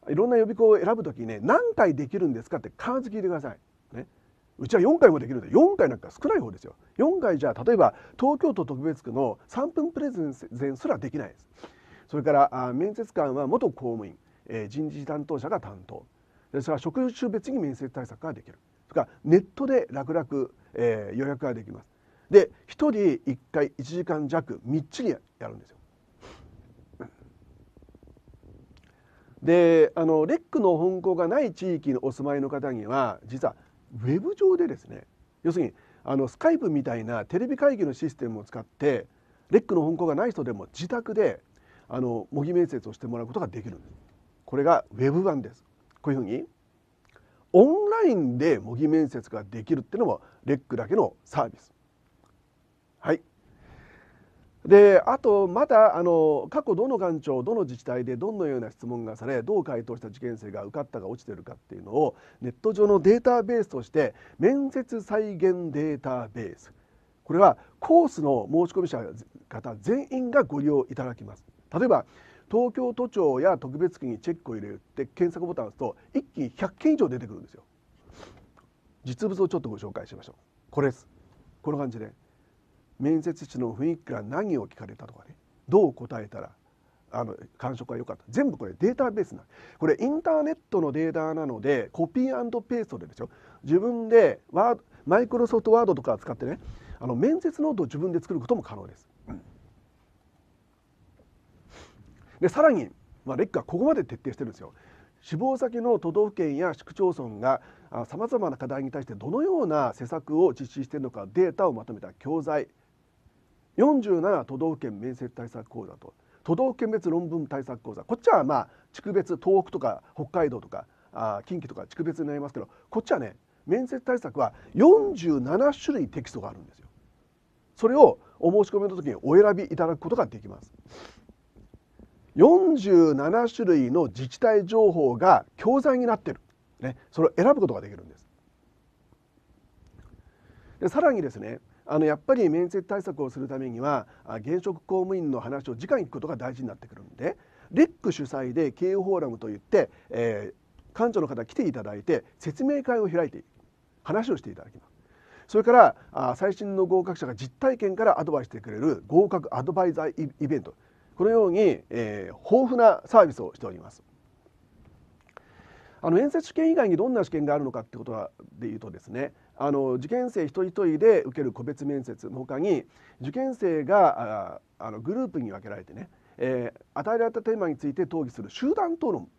いろんな予備校を選ぶ時にね何回できるんですかって必ず聞いてください、ね、うちは4回もできるんで4回なんか少ない方ですよ4回じゃ例えば東京都特別区の3分プレゼンすらできないですそれからあ面接官は元公務員、えー、人事担当者が担当それから職種別に面接対策ができるそれからネットで楽々、えー、予約ができますで1人1回1時間弱みっちりやるんですよ。であのレックの本校がない地域にお住まいの方には実はウェブ上でですね要するにあのスカイプみたいなテレビ会議のシステムを使ってレックの本校がない人でも自宅であの模擬面接をしてもらうことができるんです。これがウェブ版です。こういうふうにオンラインで模擬面接ができるっていうのもレックだけのサービス。はいであとまたあの過去どの官長、どの自治体でどのような質問がされどう回答した受験生が受かったか落ちてるかっていうのをネット上のデータベースとして面接再現データベースこれはコースの申し込み者方全員がご利用いただきます例えば東京都庁や特別区にチェックを入れるって検索ボタンを押すと一気に100件以上出てくるんですよ実物をちょっとご紹介しましょうこれですこの感じで面接室の雰囲気から何を聞かれたとかねどう答えたらあの感触が良かった全部これデータベースなこれインターネットのデータなのでコピーペーストでですよ自分でワードマイクロソフトワードとか使ってねあの面接ノートを自分で作ることも可能です。でさらに、まあ、レックはここまで徹底してるんですよ。志望先の都道府県や市区町村がさまざまな課題に対してどのような施策を実施しているのかデータをまとめた教材47都道府県面接対策講座と都道府県別論文対策講座こっちはまあ地区別東北とか北海道とかあ近畿とか地区別になりますけどこっちはね面接対策は47種類テキストがあるんですよ。それをお申し込みの時にお選びいただくことができます。47種類の自治体情報が教材になってる、ね、それを選ぶことができるんです。でさらにですねあのやっぱり面接対策をするためには現職公務員の話を直に聞くことが大事になってくるんでレック主催で経営フォーラムといって、えー、官庁の方来ていただいて説明会を開いて話をしていただきます。それからあ最新の合格者が実体験からアドバイスしてくれる合格アドバイザーイベントこのように、えー、豊富なサービスをしております。あの面接試験以外にどんな試験があるのかってことで言うとですねあの受験生一人一人で受ける個別面接のほかに受験生があのグループに分けられてね、えー、与えられたテーマについて討議する集団討論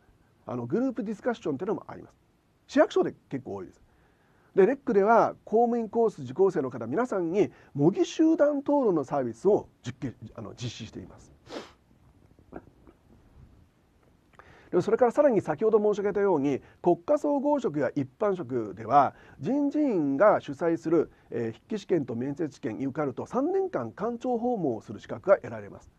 あのグループディスカッションというのもあります市役所で結構多いですでレックでは公務員コース受講生の方皆さんに模擬集団討論のサービスを実あの実施していますでもそれからさらに先ほど申し上げたように国家総合職や一般職では人事院が主催する、え筆記試験と面接試験に受かると3年間官庁訪問をする資格が得られます。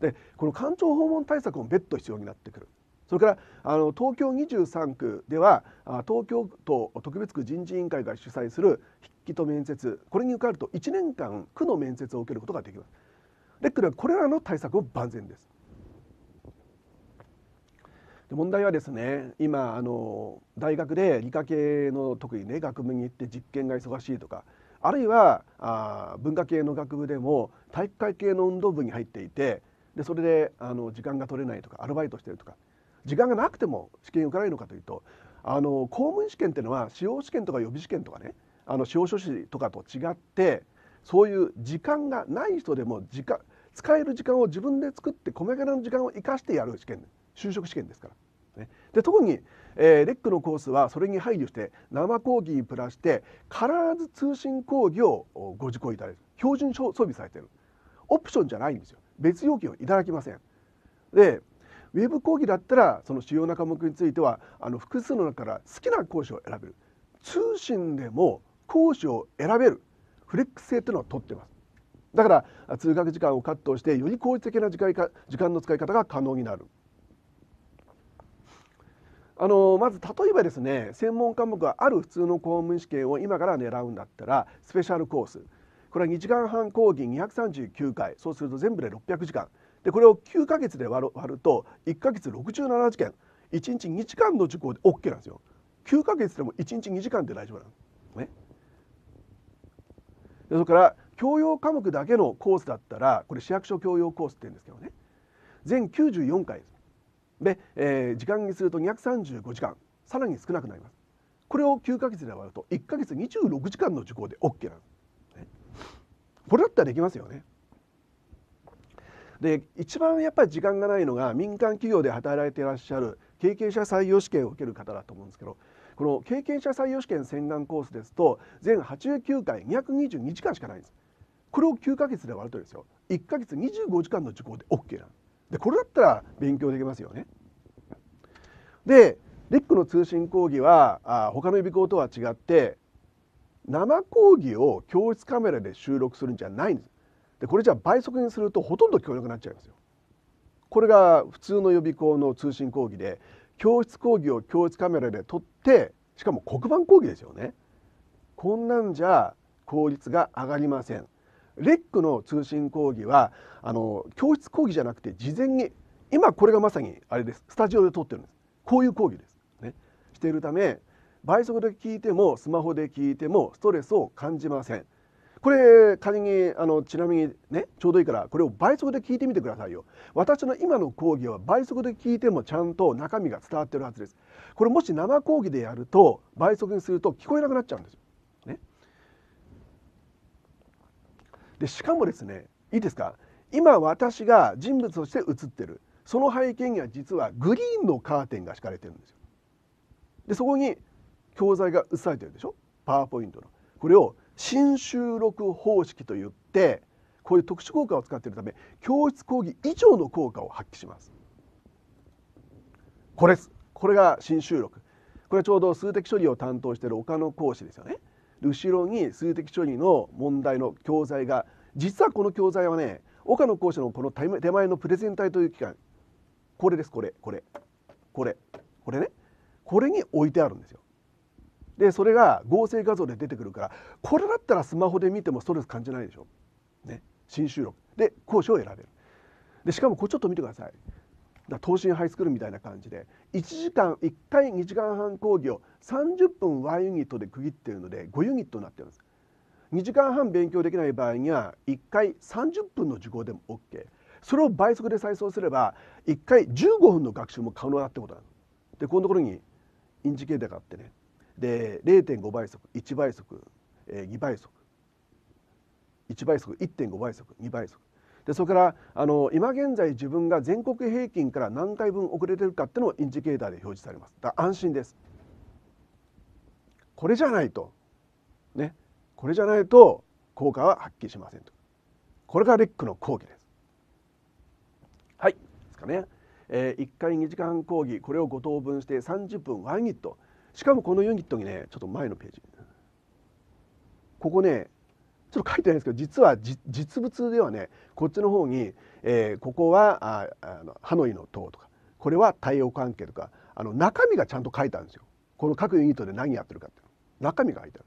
でこの官庁訪問対策も別途必要になってくる。それからあの東京23区では東京都特別区人事委員会が主催する筆記と面接これに受かると1年間区の面接を受けることができます。レックではこれらの対策を万全です。で問題はですね今あの大学で理科系の特にね学部に行って実験が忙しいとかあるいはあ文化系の学部でも体育会系の運動部に入っていてでそれであの時間が取れないとかアルバイトしてるとか時間がなくても試験受からないのかというとあの公務員試験っていうのは司法試験とか予備試験とかねあの司法書士とかと違ってそういう時間がない人でも時間使える時間を自分で作って米柄かな時間を生かしてやる試験就職試験ですから。ね、で特に、えー、レックのコースはそれに配慮して生講義にプラスして必ず通信講義をご受講いただく標準装備されているオプションじゃないんですよ別要件をいただきません。でウェブ講義だったらその主要な科目についてはあの複数の中から好きな講師を選べる通信でも講師を選べるフレックス性というのを取ってますだから通学時間をカットしてより効率的な時間時間の使い方が可能になるあのまず例えばですね専門科目がある普通の公務員試験を今から狙うんだったらスペシャルコースこれは2時間半講義239回そうすると全部で600時間でこれを9か月で割ると1か月67時間1日2時間の受講で OK なんですよ9か月でも1日2時間で大丈夫なんですねそれから教養科目だけのコースだったらこれ市役所教養コースって言うんですけどね全94回ですで、えー、時間にすると235時間さらに少なくなりますこれを9ヶ月で割ると1ヶ月26時間の受講で OK なんです、ね、これだったらできますよねで一番やっぱり時間がないのが民間企業で働いていらっしゃる経験者採用試験を受ける方だと思うんですけどこの経験者採用試験洗顔コースですと全89回222時間しかないんですこれを9ヶ月で割るとですよ1ヶ月25時間の受講で OK なんですでこれだったら勉強できますよね。でリックの通信講義はあ他の予備校とは違って生講義を教室カメラで収録するんじゃないんです。でこれじゃ倍速にするとほとんど聞こえなくなっちゃいますよ。これが普通の予備校の通信講義で教室講義を教室カメラで撮ってしかも黒板講義ですよね。こんなんじゃ効率が上がりません。レックの通信講義はあの教室講義じゃなくて事前に今これがまさにあれですスタジオで撮ってるんですこういう講義です、ね、しているため倍速で聞いてもスマホで聞いてもストレスを感じませんこれ仮にあのちなみにねちょうどいいからこれを倍速で聞いてみてくださいよ私の今の講義は倍速で聞いてもちゃんと中身が伝わってるはずですこれもし生講義でやると倍速にすると聞こえなくなっちゃうんですよでしかもですねいいですか今私が人物として写ってるその背景には実はグリーンのカーテンが敷かれてるんですよ。でそこに教材が写されてるでしょパワーポイントの。これを新収録方式といってこういう特殊効果を使っているため教室講義以上の効果を発揮します。これです。これが新収録。これちょうど数的処理を担当している岡野講師ですよね。後ろに数的処理の問題の教材が実はこの教材はね岡野講師のこの手前のプレゼン体という機関これですこれこれこれこれねこれに置いてあるんですよ。でそれが合成画像で出てくるからこれだったらスマホで見てもストレス感じないでしょ。ね、新収録で講師を選べる。でしかもこれちょっと見てください。だ東進ハイスクールみたいな感じで1時間1回2時間半講義を30分 Y ユニットで区切っているので5ユニットになってるんです2時間半勉強できない場合には1回30分の授業でも OK それを倍速で再送すれば1回15分の学習も可能だってことなんでこのところにインジケーターがあってねで0.5倍速1倍速、え2倍速1倍速1.5倍速2倍速でそれからあの今現在自分が全国平均から何回分遅れてるかっていうのをインジケーターで表示されますだ安心ですこれじゃないとねこれじゃないと効果は発揮しませんとこれがレックの講義ですはいですかね、えー、1回2時間講義これを5等分して30分ワイニットしかもこのユニットにねちょっと前のページここね書いてないんですけど実は実物ではねこっちの方に、えー、ここはああのハノイの塔とかこれは太陽関係とかあの中身がちゃんと書いてあるんですよこの各ユニットで何やってるかって中身が書いてあ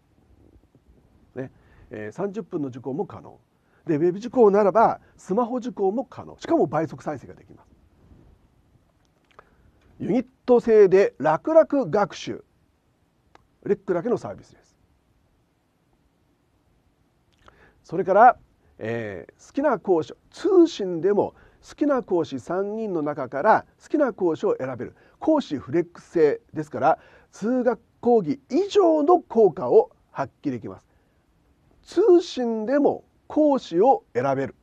る。ねえー、30分の受講も可能でウェブ受講ならばスマホ受講も可能しかも倍速再生ができます。ユニット制で楽々学習レックだけのサービスです。それから、えー、好きな講師通信でも好きな講師3人の中から好きな講師を選べる講師フレックス制ですから通学講義以上の効果を発揮できます通信でも講師を選べる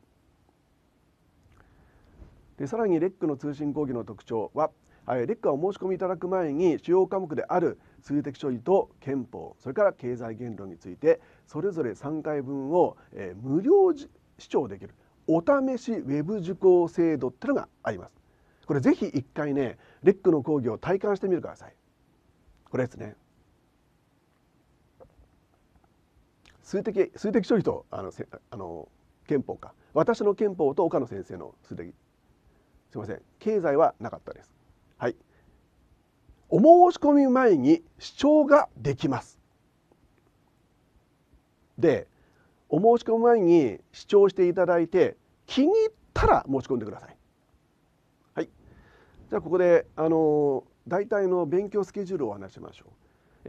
でさらにレックの通信講義の特徴はレックはお申し込みいただく前に主要科目である数的処理と憲法それから経済言論についてそれぞれ3回分を、無料視聴できるお試しウェブ受講制度っていうのがありますこれぜひ一回ねレックの講義を体感してみてくださいこれですね数的数的処理とあのせあの憲法か私の憲法と岡野先生の数的すいません経済はなかったですはいお申し込み前に視聴ができます。でお申し込み前に視聴していただいて気に入ったら申し込んでください。はい、じゃあここであの大体の勉強スケジュールをお話しましょう。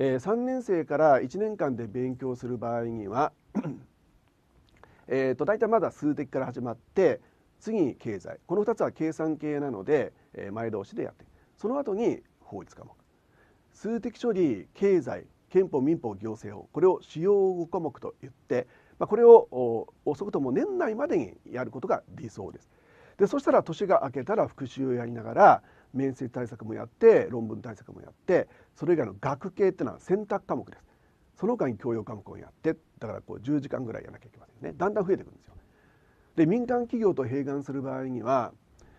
えー、3年生から1年間で勉強する場合には えーと大体まだ数的から始まって次に経済この2つは計算系なので、えー、前倒しでやってその後に法律科目数的処理経済憲法民法行政法これを主要5科目といって、まあ、これを遅くとも年内までにやることが理想です。でそしたら年が明けたら復習をやりながら面接対策もやって論文対策もやってそれ以外の学系っていうのは選択科目です。その他に教養科目をやってだからこう10時間ぐらいやらなきゃいけませんねだんだん増えていくんですよ。で民間企業と併願する場合には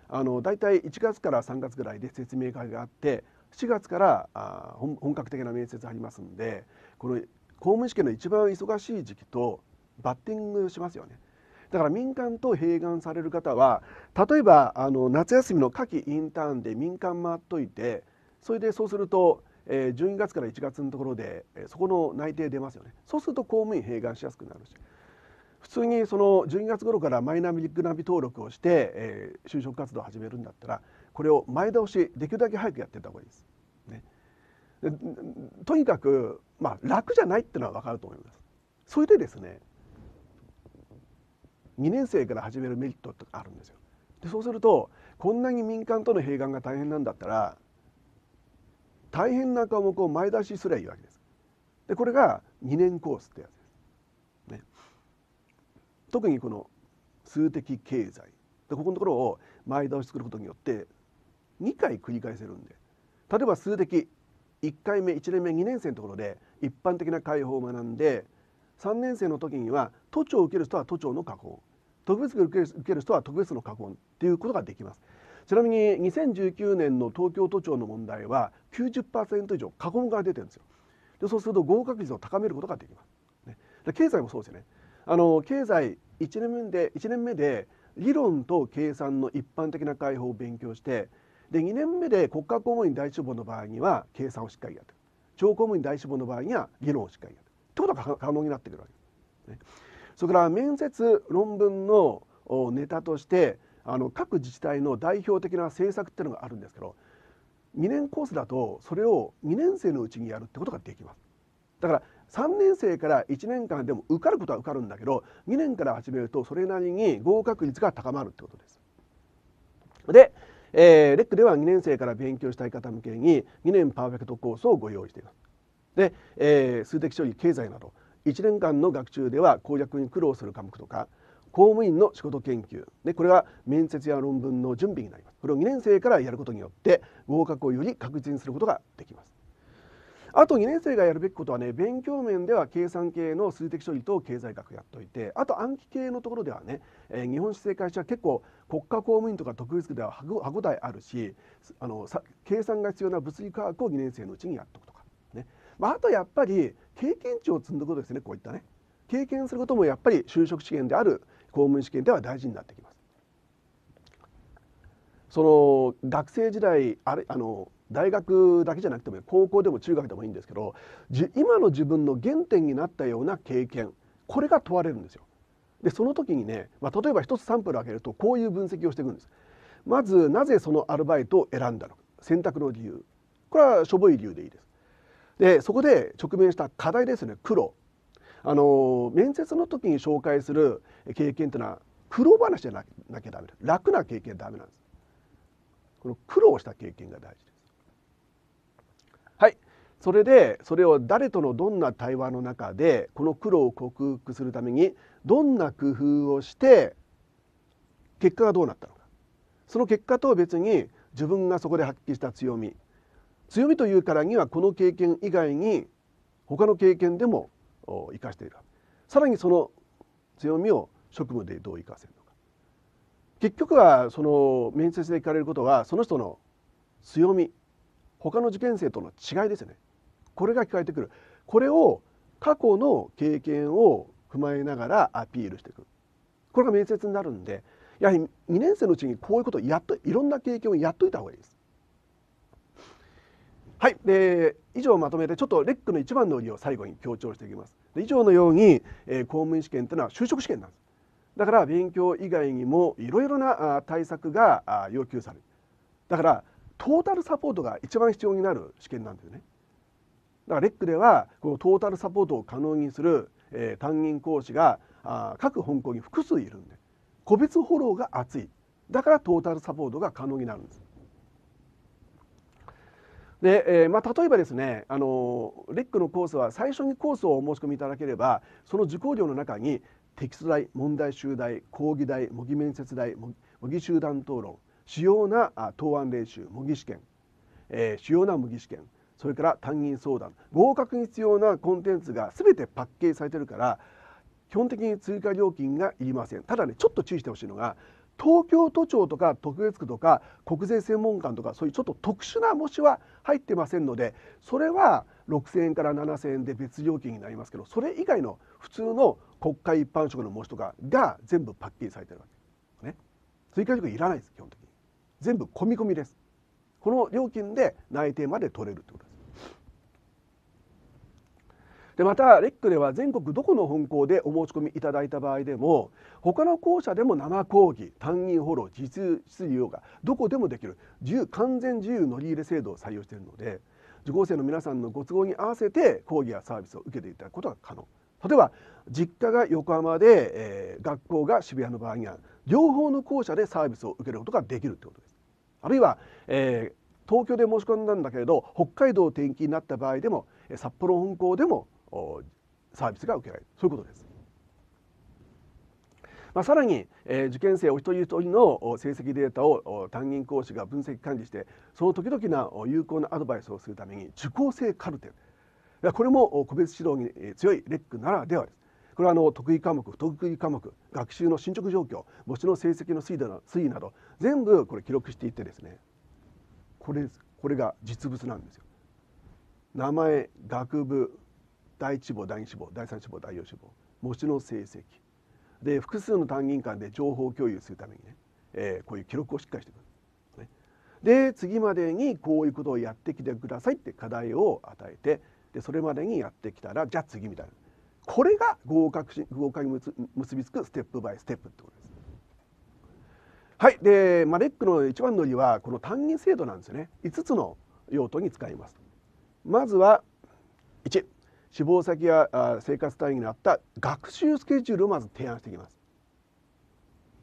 あの大体1月から3月ぐらいで説明会があって7月からあ本格的な面接ありますんでこの公務員試験の一番忙しい時期とバッティングしますよねだから民間と併願される方は例えばあの夏休みの夏季インターンで民間回っといてそれでそうすると、え12月から1月のところで、えそこの内定出ますよねそうすると公務員併願しやすくなるし普通にその12月頃からマイナビックナビ登録をして、え就職活動を始めるんだったらこれを前倒しできるだけ早くやってた方がいいです。ね、でとにかく、まあ、楽じゃないっていうのは分かると思います。それでですね2年生から始めるメリットってあるんですよ。でそうするとこんなに民間との併願が大変なんだったら大変な科目を前出しすりゃいいわけです。でこれが2年コースってやつです。ね、特にこの数的経済でここのところを前倒しすることによって2回繰り返せるんで例えば数的1回目1年目2年生のところで一般的な解法を学んで3年生の時には都庁を受ける人は都庁の加工特別区受ける受ける人は特別の加工っていうことができますちなみに2019年の東京都庁の問題は90%以上過去問から出てるんですよでそうすると合格率を高めることができます、ね、経済もそうですよねあの経済1年目で1年目で理論と計算の一般的な解法を勉強してで2年目で国家公務員大志望の場合には計算をしっかりやる超公務員大志望の場合には議論をしっかりやるってことが可能になってくるわけです、ね。それから面接論文のネタとしてあの各自治体の代表的な政策っていうのがあるんですけど2年コースだとそれを2年生のうちにやるってことができます。だから3年生から1年間でも受かることは受かるんだけど2年から始めるとそれなりに合格率が高まるってことです。でえー、レックでは2年生から勉強したい方向けに2年パーフェクトコースをご用意しています。で、えー、数的処理経済など1年間の学習では公約に苦労する科目とか公務員の仕事研究でこれは面接や論文の準備になりますこれを2年生からやることによって合格をより確実にすることができますあと2年生がやるべきことはね勉強面では計算系の数的処理と経済学やっといてあと暗記系のところではね、えー、日本史政会社は結構国家公務員とか特別区では歯応えあるしあの計算が必要な物理科学を2年生のうちにやっとくとかね、まあ、あとやっぱり経験値を積んくことですねこういったね経験することもやっぱり就職試験である公務員試験では大事になってきます。その学生時代あれあの大学だけじゃなくても高校でも中学でもいいんですけど今の自分の原点になったような経験これが問われるんですよ。でその時にね、まあ、例えば一つサンプルを挙げるとこういう分析をしていくんです。まずなぜそのアルバイトを選んだのか選択の理由これはしょぼい理由でいいです。でそこで直面した課題ですね苦労。あの面接の時に紹介する経験というのは苦労話じゃなきゃダメ楽な経験ダメなんです。この苦労した経験が大事それでそれを誰とのどんな対話の中でこの苦労を克服するためにどんな工夫をして結果がどうなったのかその結果とは別に自分がそこで発揮した強み強みというからにはこの経験以外に他の経験でも生かしているさらにその強みを職務でどう生かせるのか結局はその面接で聞かれることはその人の強み他の受験生との違いですよねこれが聞かれてくるこれを過去の経験を踏まえながらアピールしていくこれが面接になるんでやはり2年生のうちにこういうことをやっといろんな経験をやっといた方がいいです。はい、で以上まとめてちょっとレックの一番の売りを最後に強調していきます。で以上のように、えー、公務員試験というのは就職試験なんです。だから勉強以外にもいろいろな対策が要求される。だからトータルサポートが一番必要になる試験なんですね。だからレックではこのトータルサポートを可能にする、えー、担任講師があ各本校に複数いるんで個別フォローが厚いだからトータルサポートが可能になるんです。で、えーまあ、例えばですねあのレックのコースは最初にコースをお申し込みいただければその受講料の中にテキスト代問題集代講義代模擬面接代模擬集団討論主要な答案練習模擬試験、えー、主要な模擬試験それから担任相談合格に必要なコンテンツが全てパッケージされてるから基本的に追加料金がいりませんただねちょっと注意してほしいのが東京都庁とか特別区とか国税専門官とかそういうちょっと特殊な模試は入ってませんのでそれは6,000円から7,000円で別料金になりますけどそれ以外の普通の国会一般職の模試とかが全部パッケージされてるわけ、ね、追加料金いらないです基本的に全部込み込みですこの料金で内定まで取れるってことでまたレックでは全国どこの本校でお申し込みいただいた場合でも他の校舎でも生講義担任フォロー実質利用がどこでもできる自由完全自由乗り入れ制度を採用しているので受講生の皆さんのご都合に合わせて講義やサービスを受けていただくことが可能例えば実家が横浜で、えー、学校が渋谷の場合には両方の校舎でサービスを受けることができるということですあるいは、えー、東京で申し込んだんだけれど北海道転勤になった場合でも札幌本校でもサービスが受けられるそういうことです。まあ、さらに、えー、受験生お一人一人の成績データを担任講師が分析管理してその時々な有効なアドバイスをするために受講生カルテこれも個別指導に強いレックならではです。これはあの得意科目不得意科目学習の進捗状況模試の成績の推移など全部これ記録していってですねこれこれが実物なんですよ。名前学部第1志望第2志望第3志望第4志望模試の成績で複数の担任間で情報共有するためにね、えー、こういう記録をしっかりしてくる、ね、で次までにこういうことをやってきてくださいって課題を与えてでそれまでにやってきたらじゃあ次みたいなこれが合格し合格に結びつくステップバイステップってことです。はい、で、まあ、レックの一番乗りはこの単任制度なんですよね5つの用途に使います。まずは1志望先や生活単位にあった学習スケジュールをまず提案していきます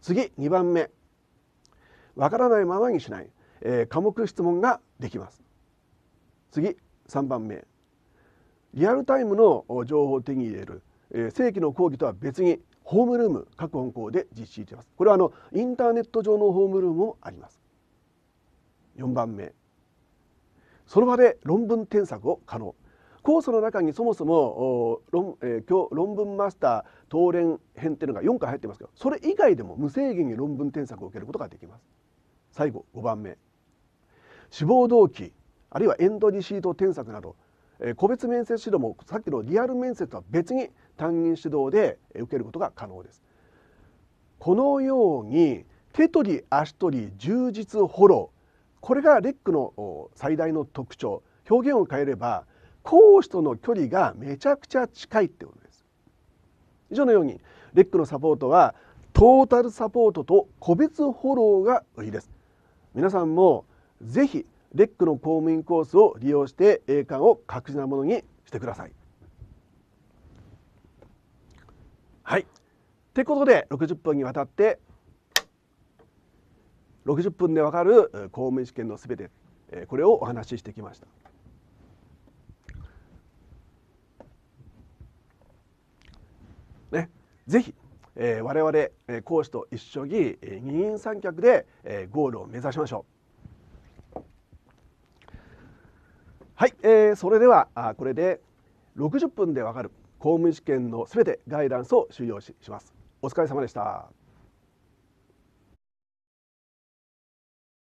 次2番目わからないままにしない、えー、科目質問ができます次3番目リアルタイムの情報を手に入れる、えー、正規の講義とは別にホームルーム各本校で実施していますこれはあのインターネット上のホームルームもあります4番目その場で論文添削を可能酵素の中にそもそも論,、えー、論文マスター東連編っていうのが4回入ってますけどそれ以外でも無制限に論文添削を受けることができます最後5番目志望動機あるいはエンドリシート添削など、えー、個別面接指導もさっきのリアル面接とは別に担任指導で受けることが可能ですこのように手取り足取り充実フォローこれがレックの最大の特徴表現を変えれば講師との距離がめちゃくちゃ近いってことです以上のようにレックのサポートはトータルサポートと個別フォローが売りです皆さんもぜひレックの公務員コースを利用して栄冠を確実なものにしてくださいはいってことで60分にわたって60分でわかる公務員試験のすべてこれをお話ししてきました。ぜひ、えー、我々、え講師と一緒に、えー、二人三脚で、えー、ゴールを目指しましょうはい、えー、それではあこれで60分でわかる公務員試験のすべてガイダンスを終了しますお疲れ様でした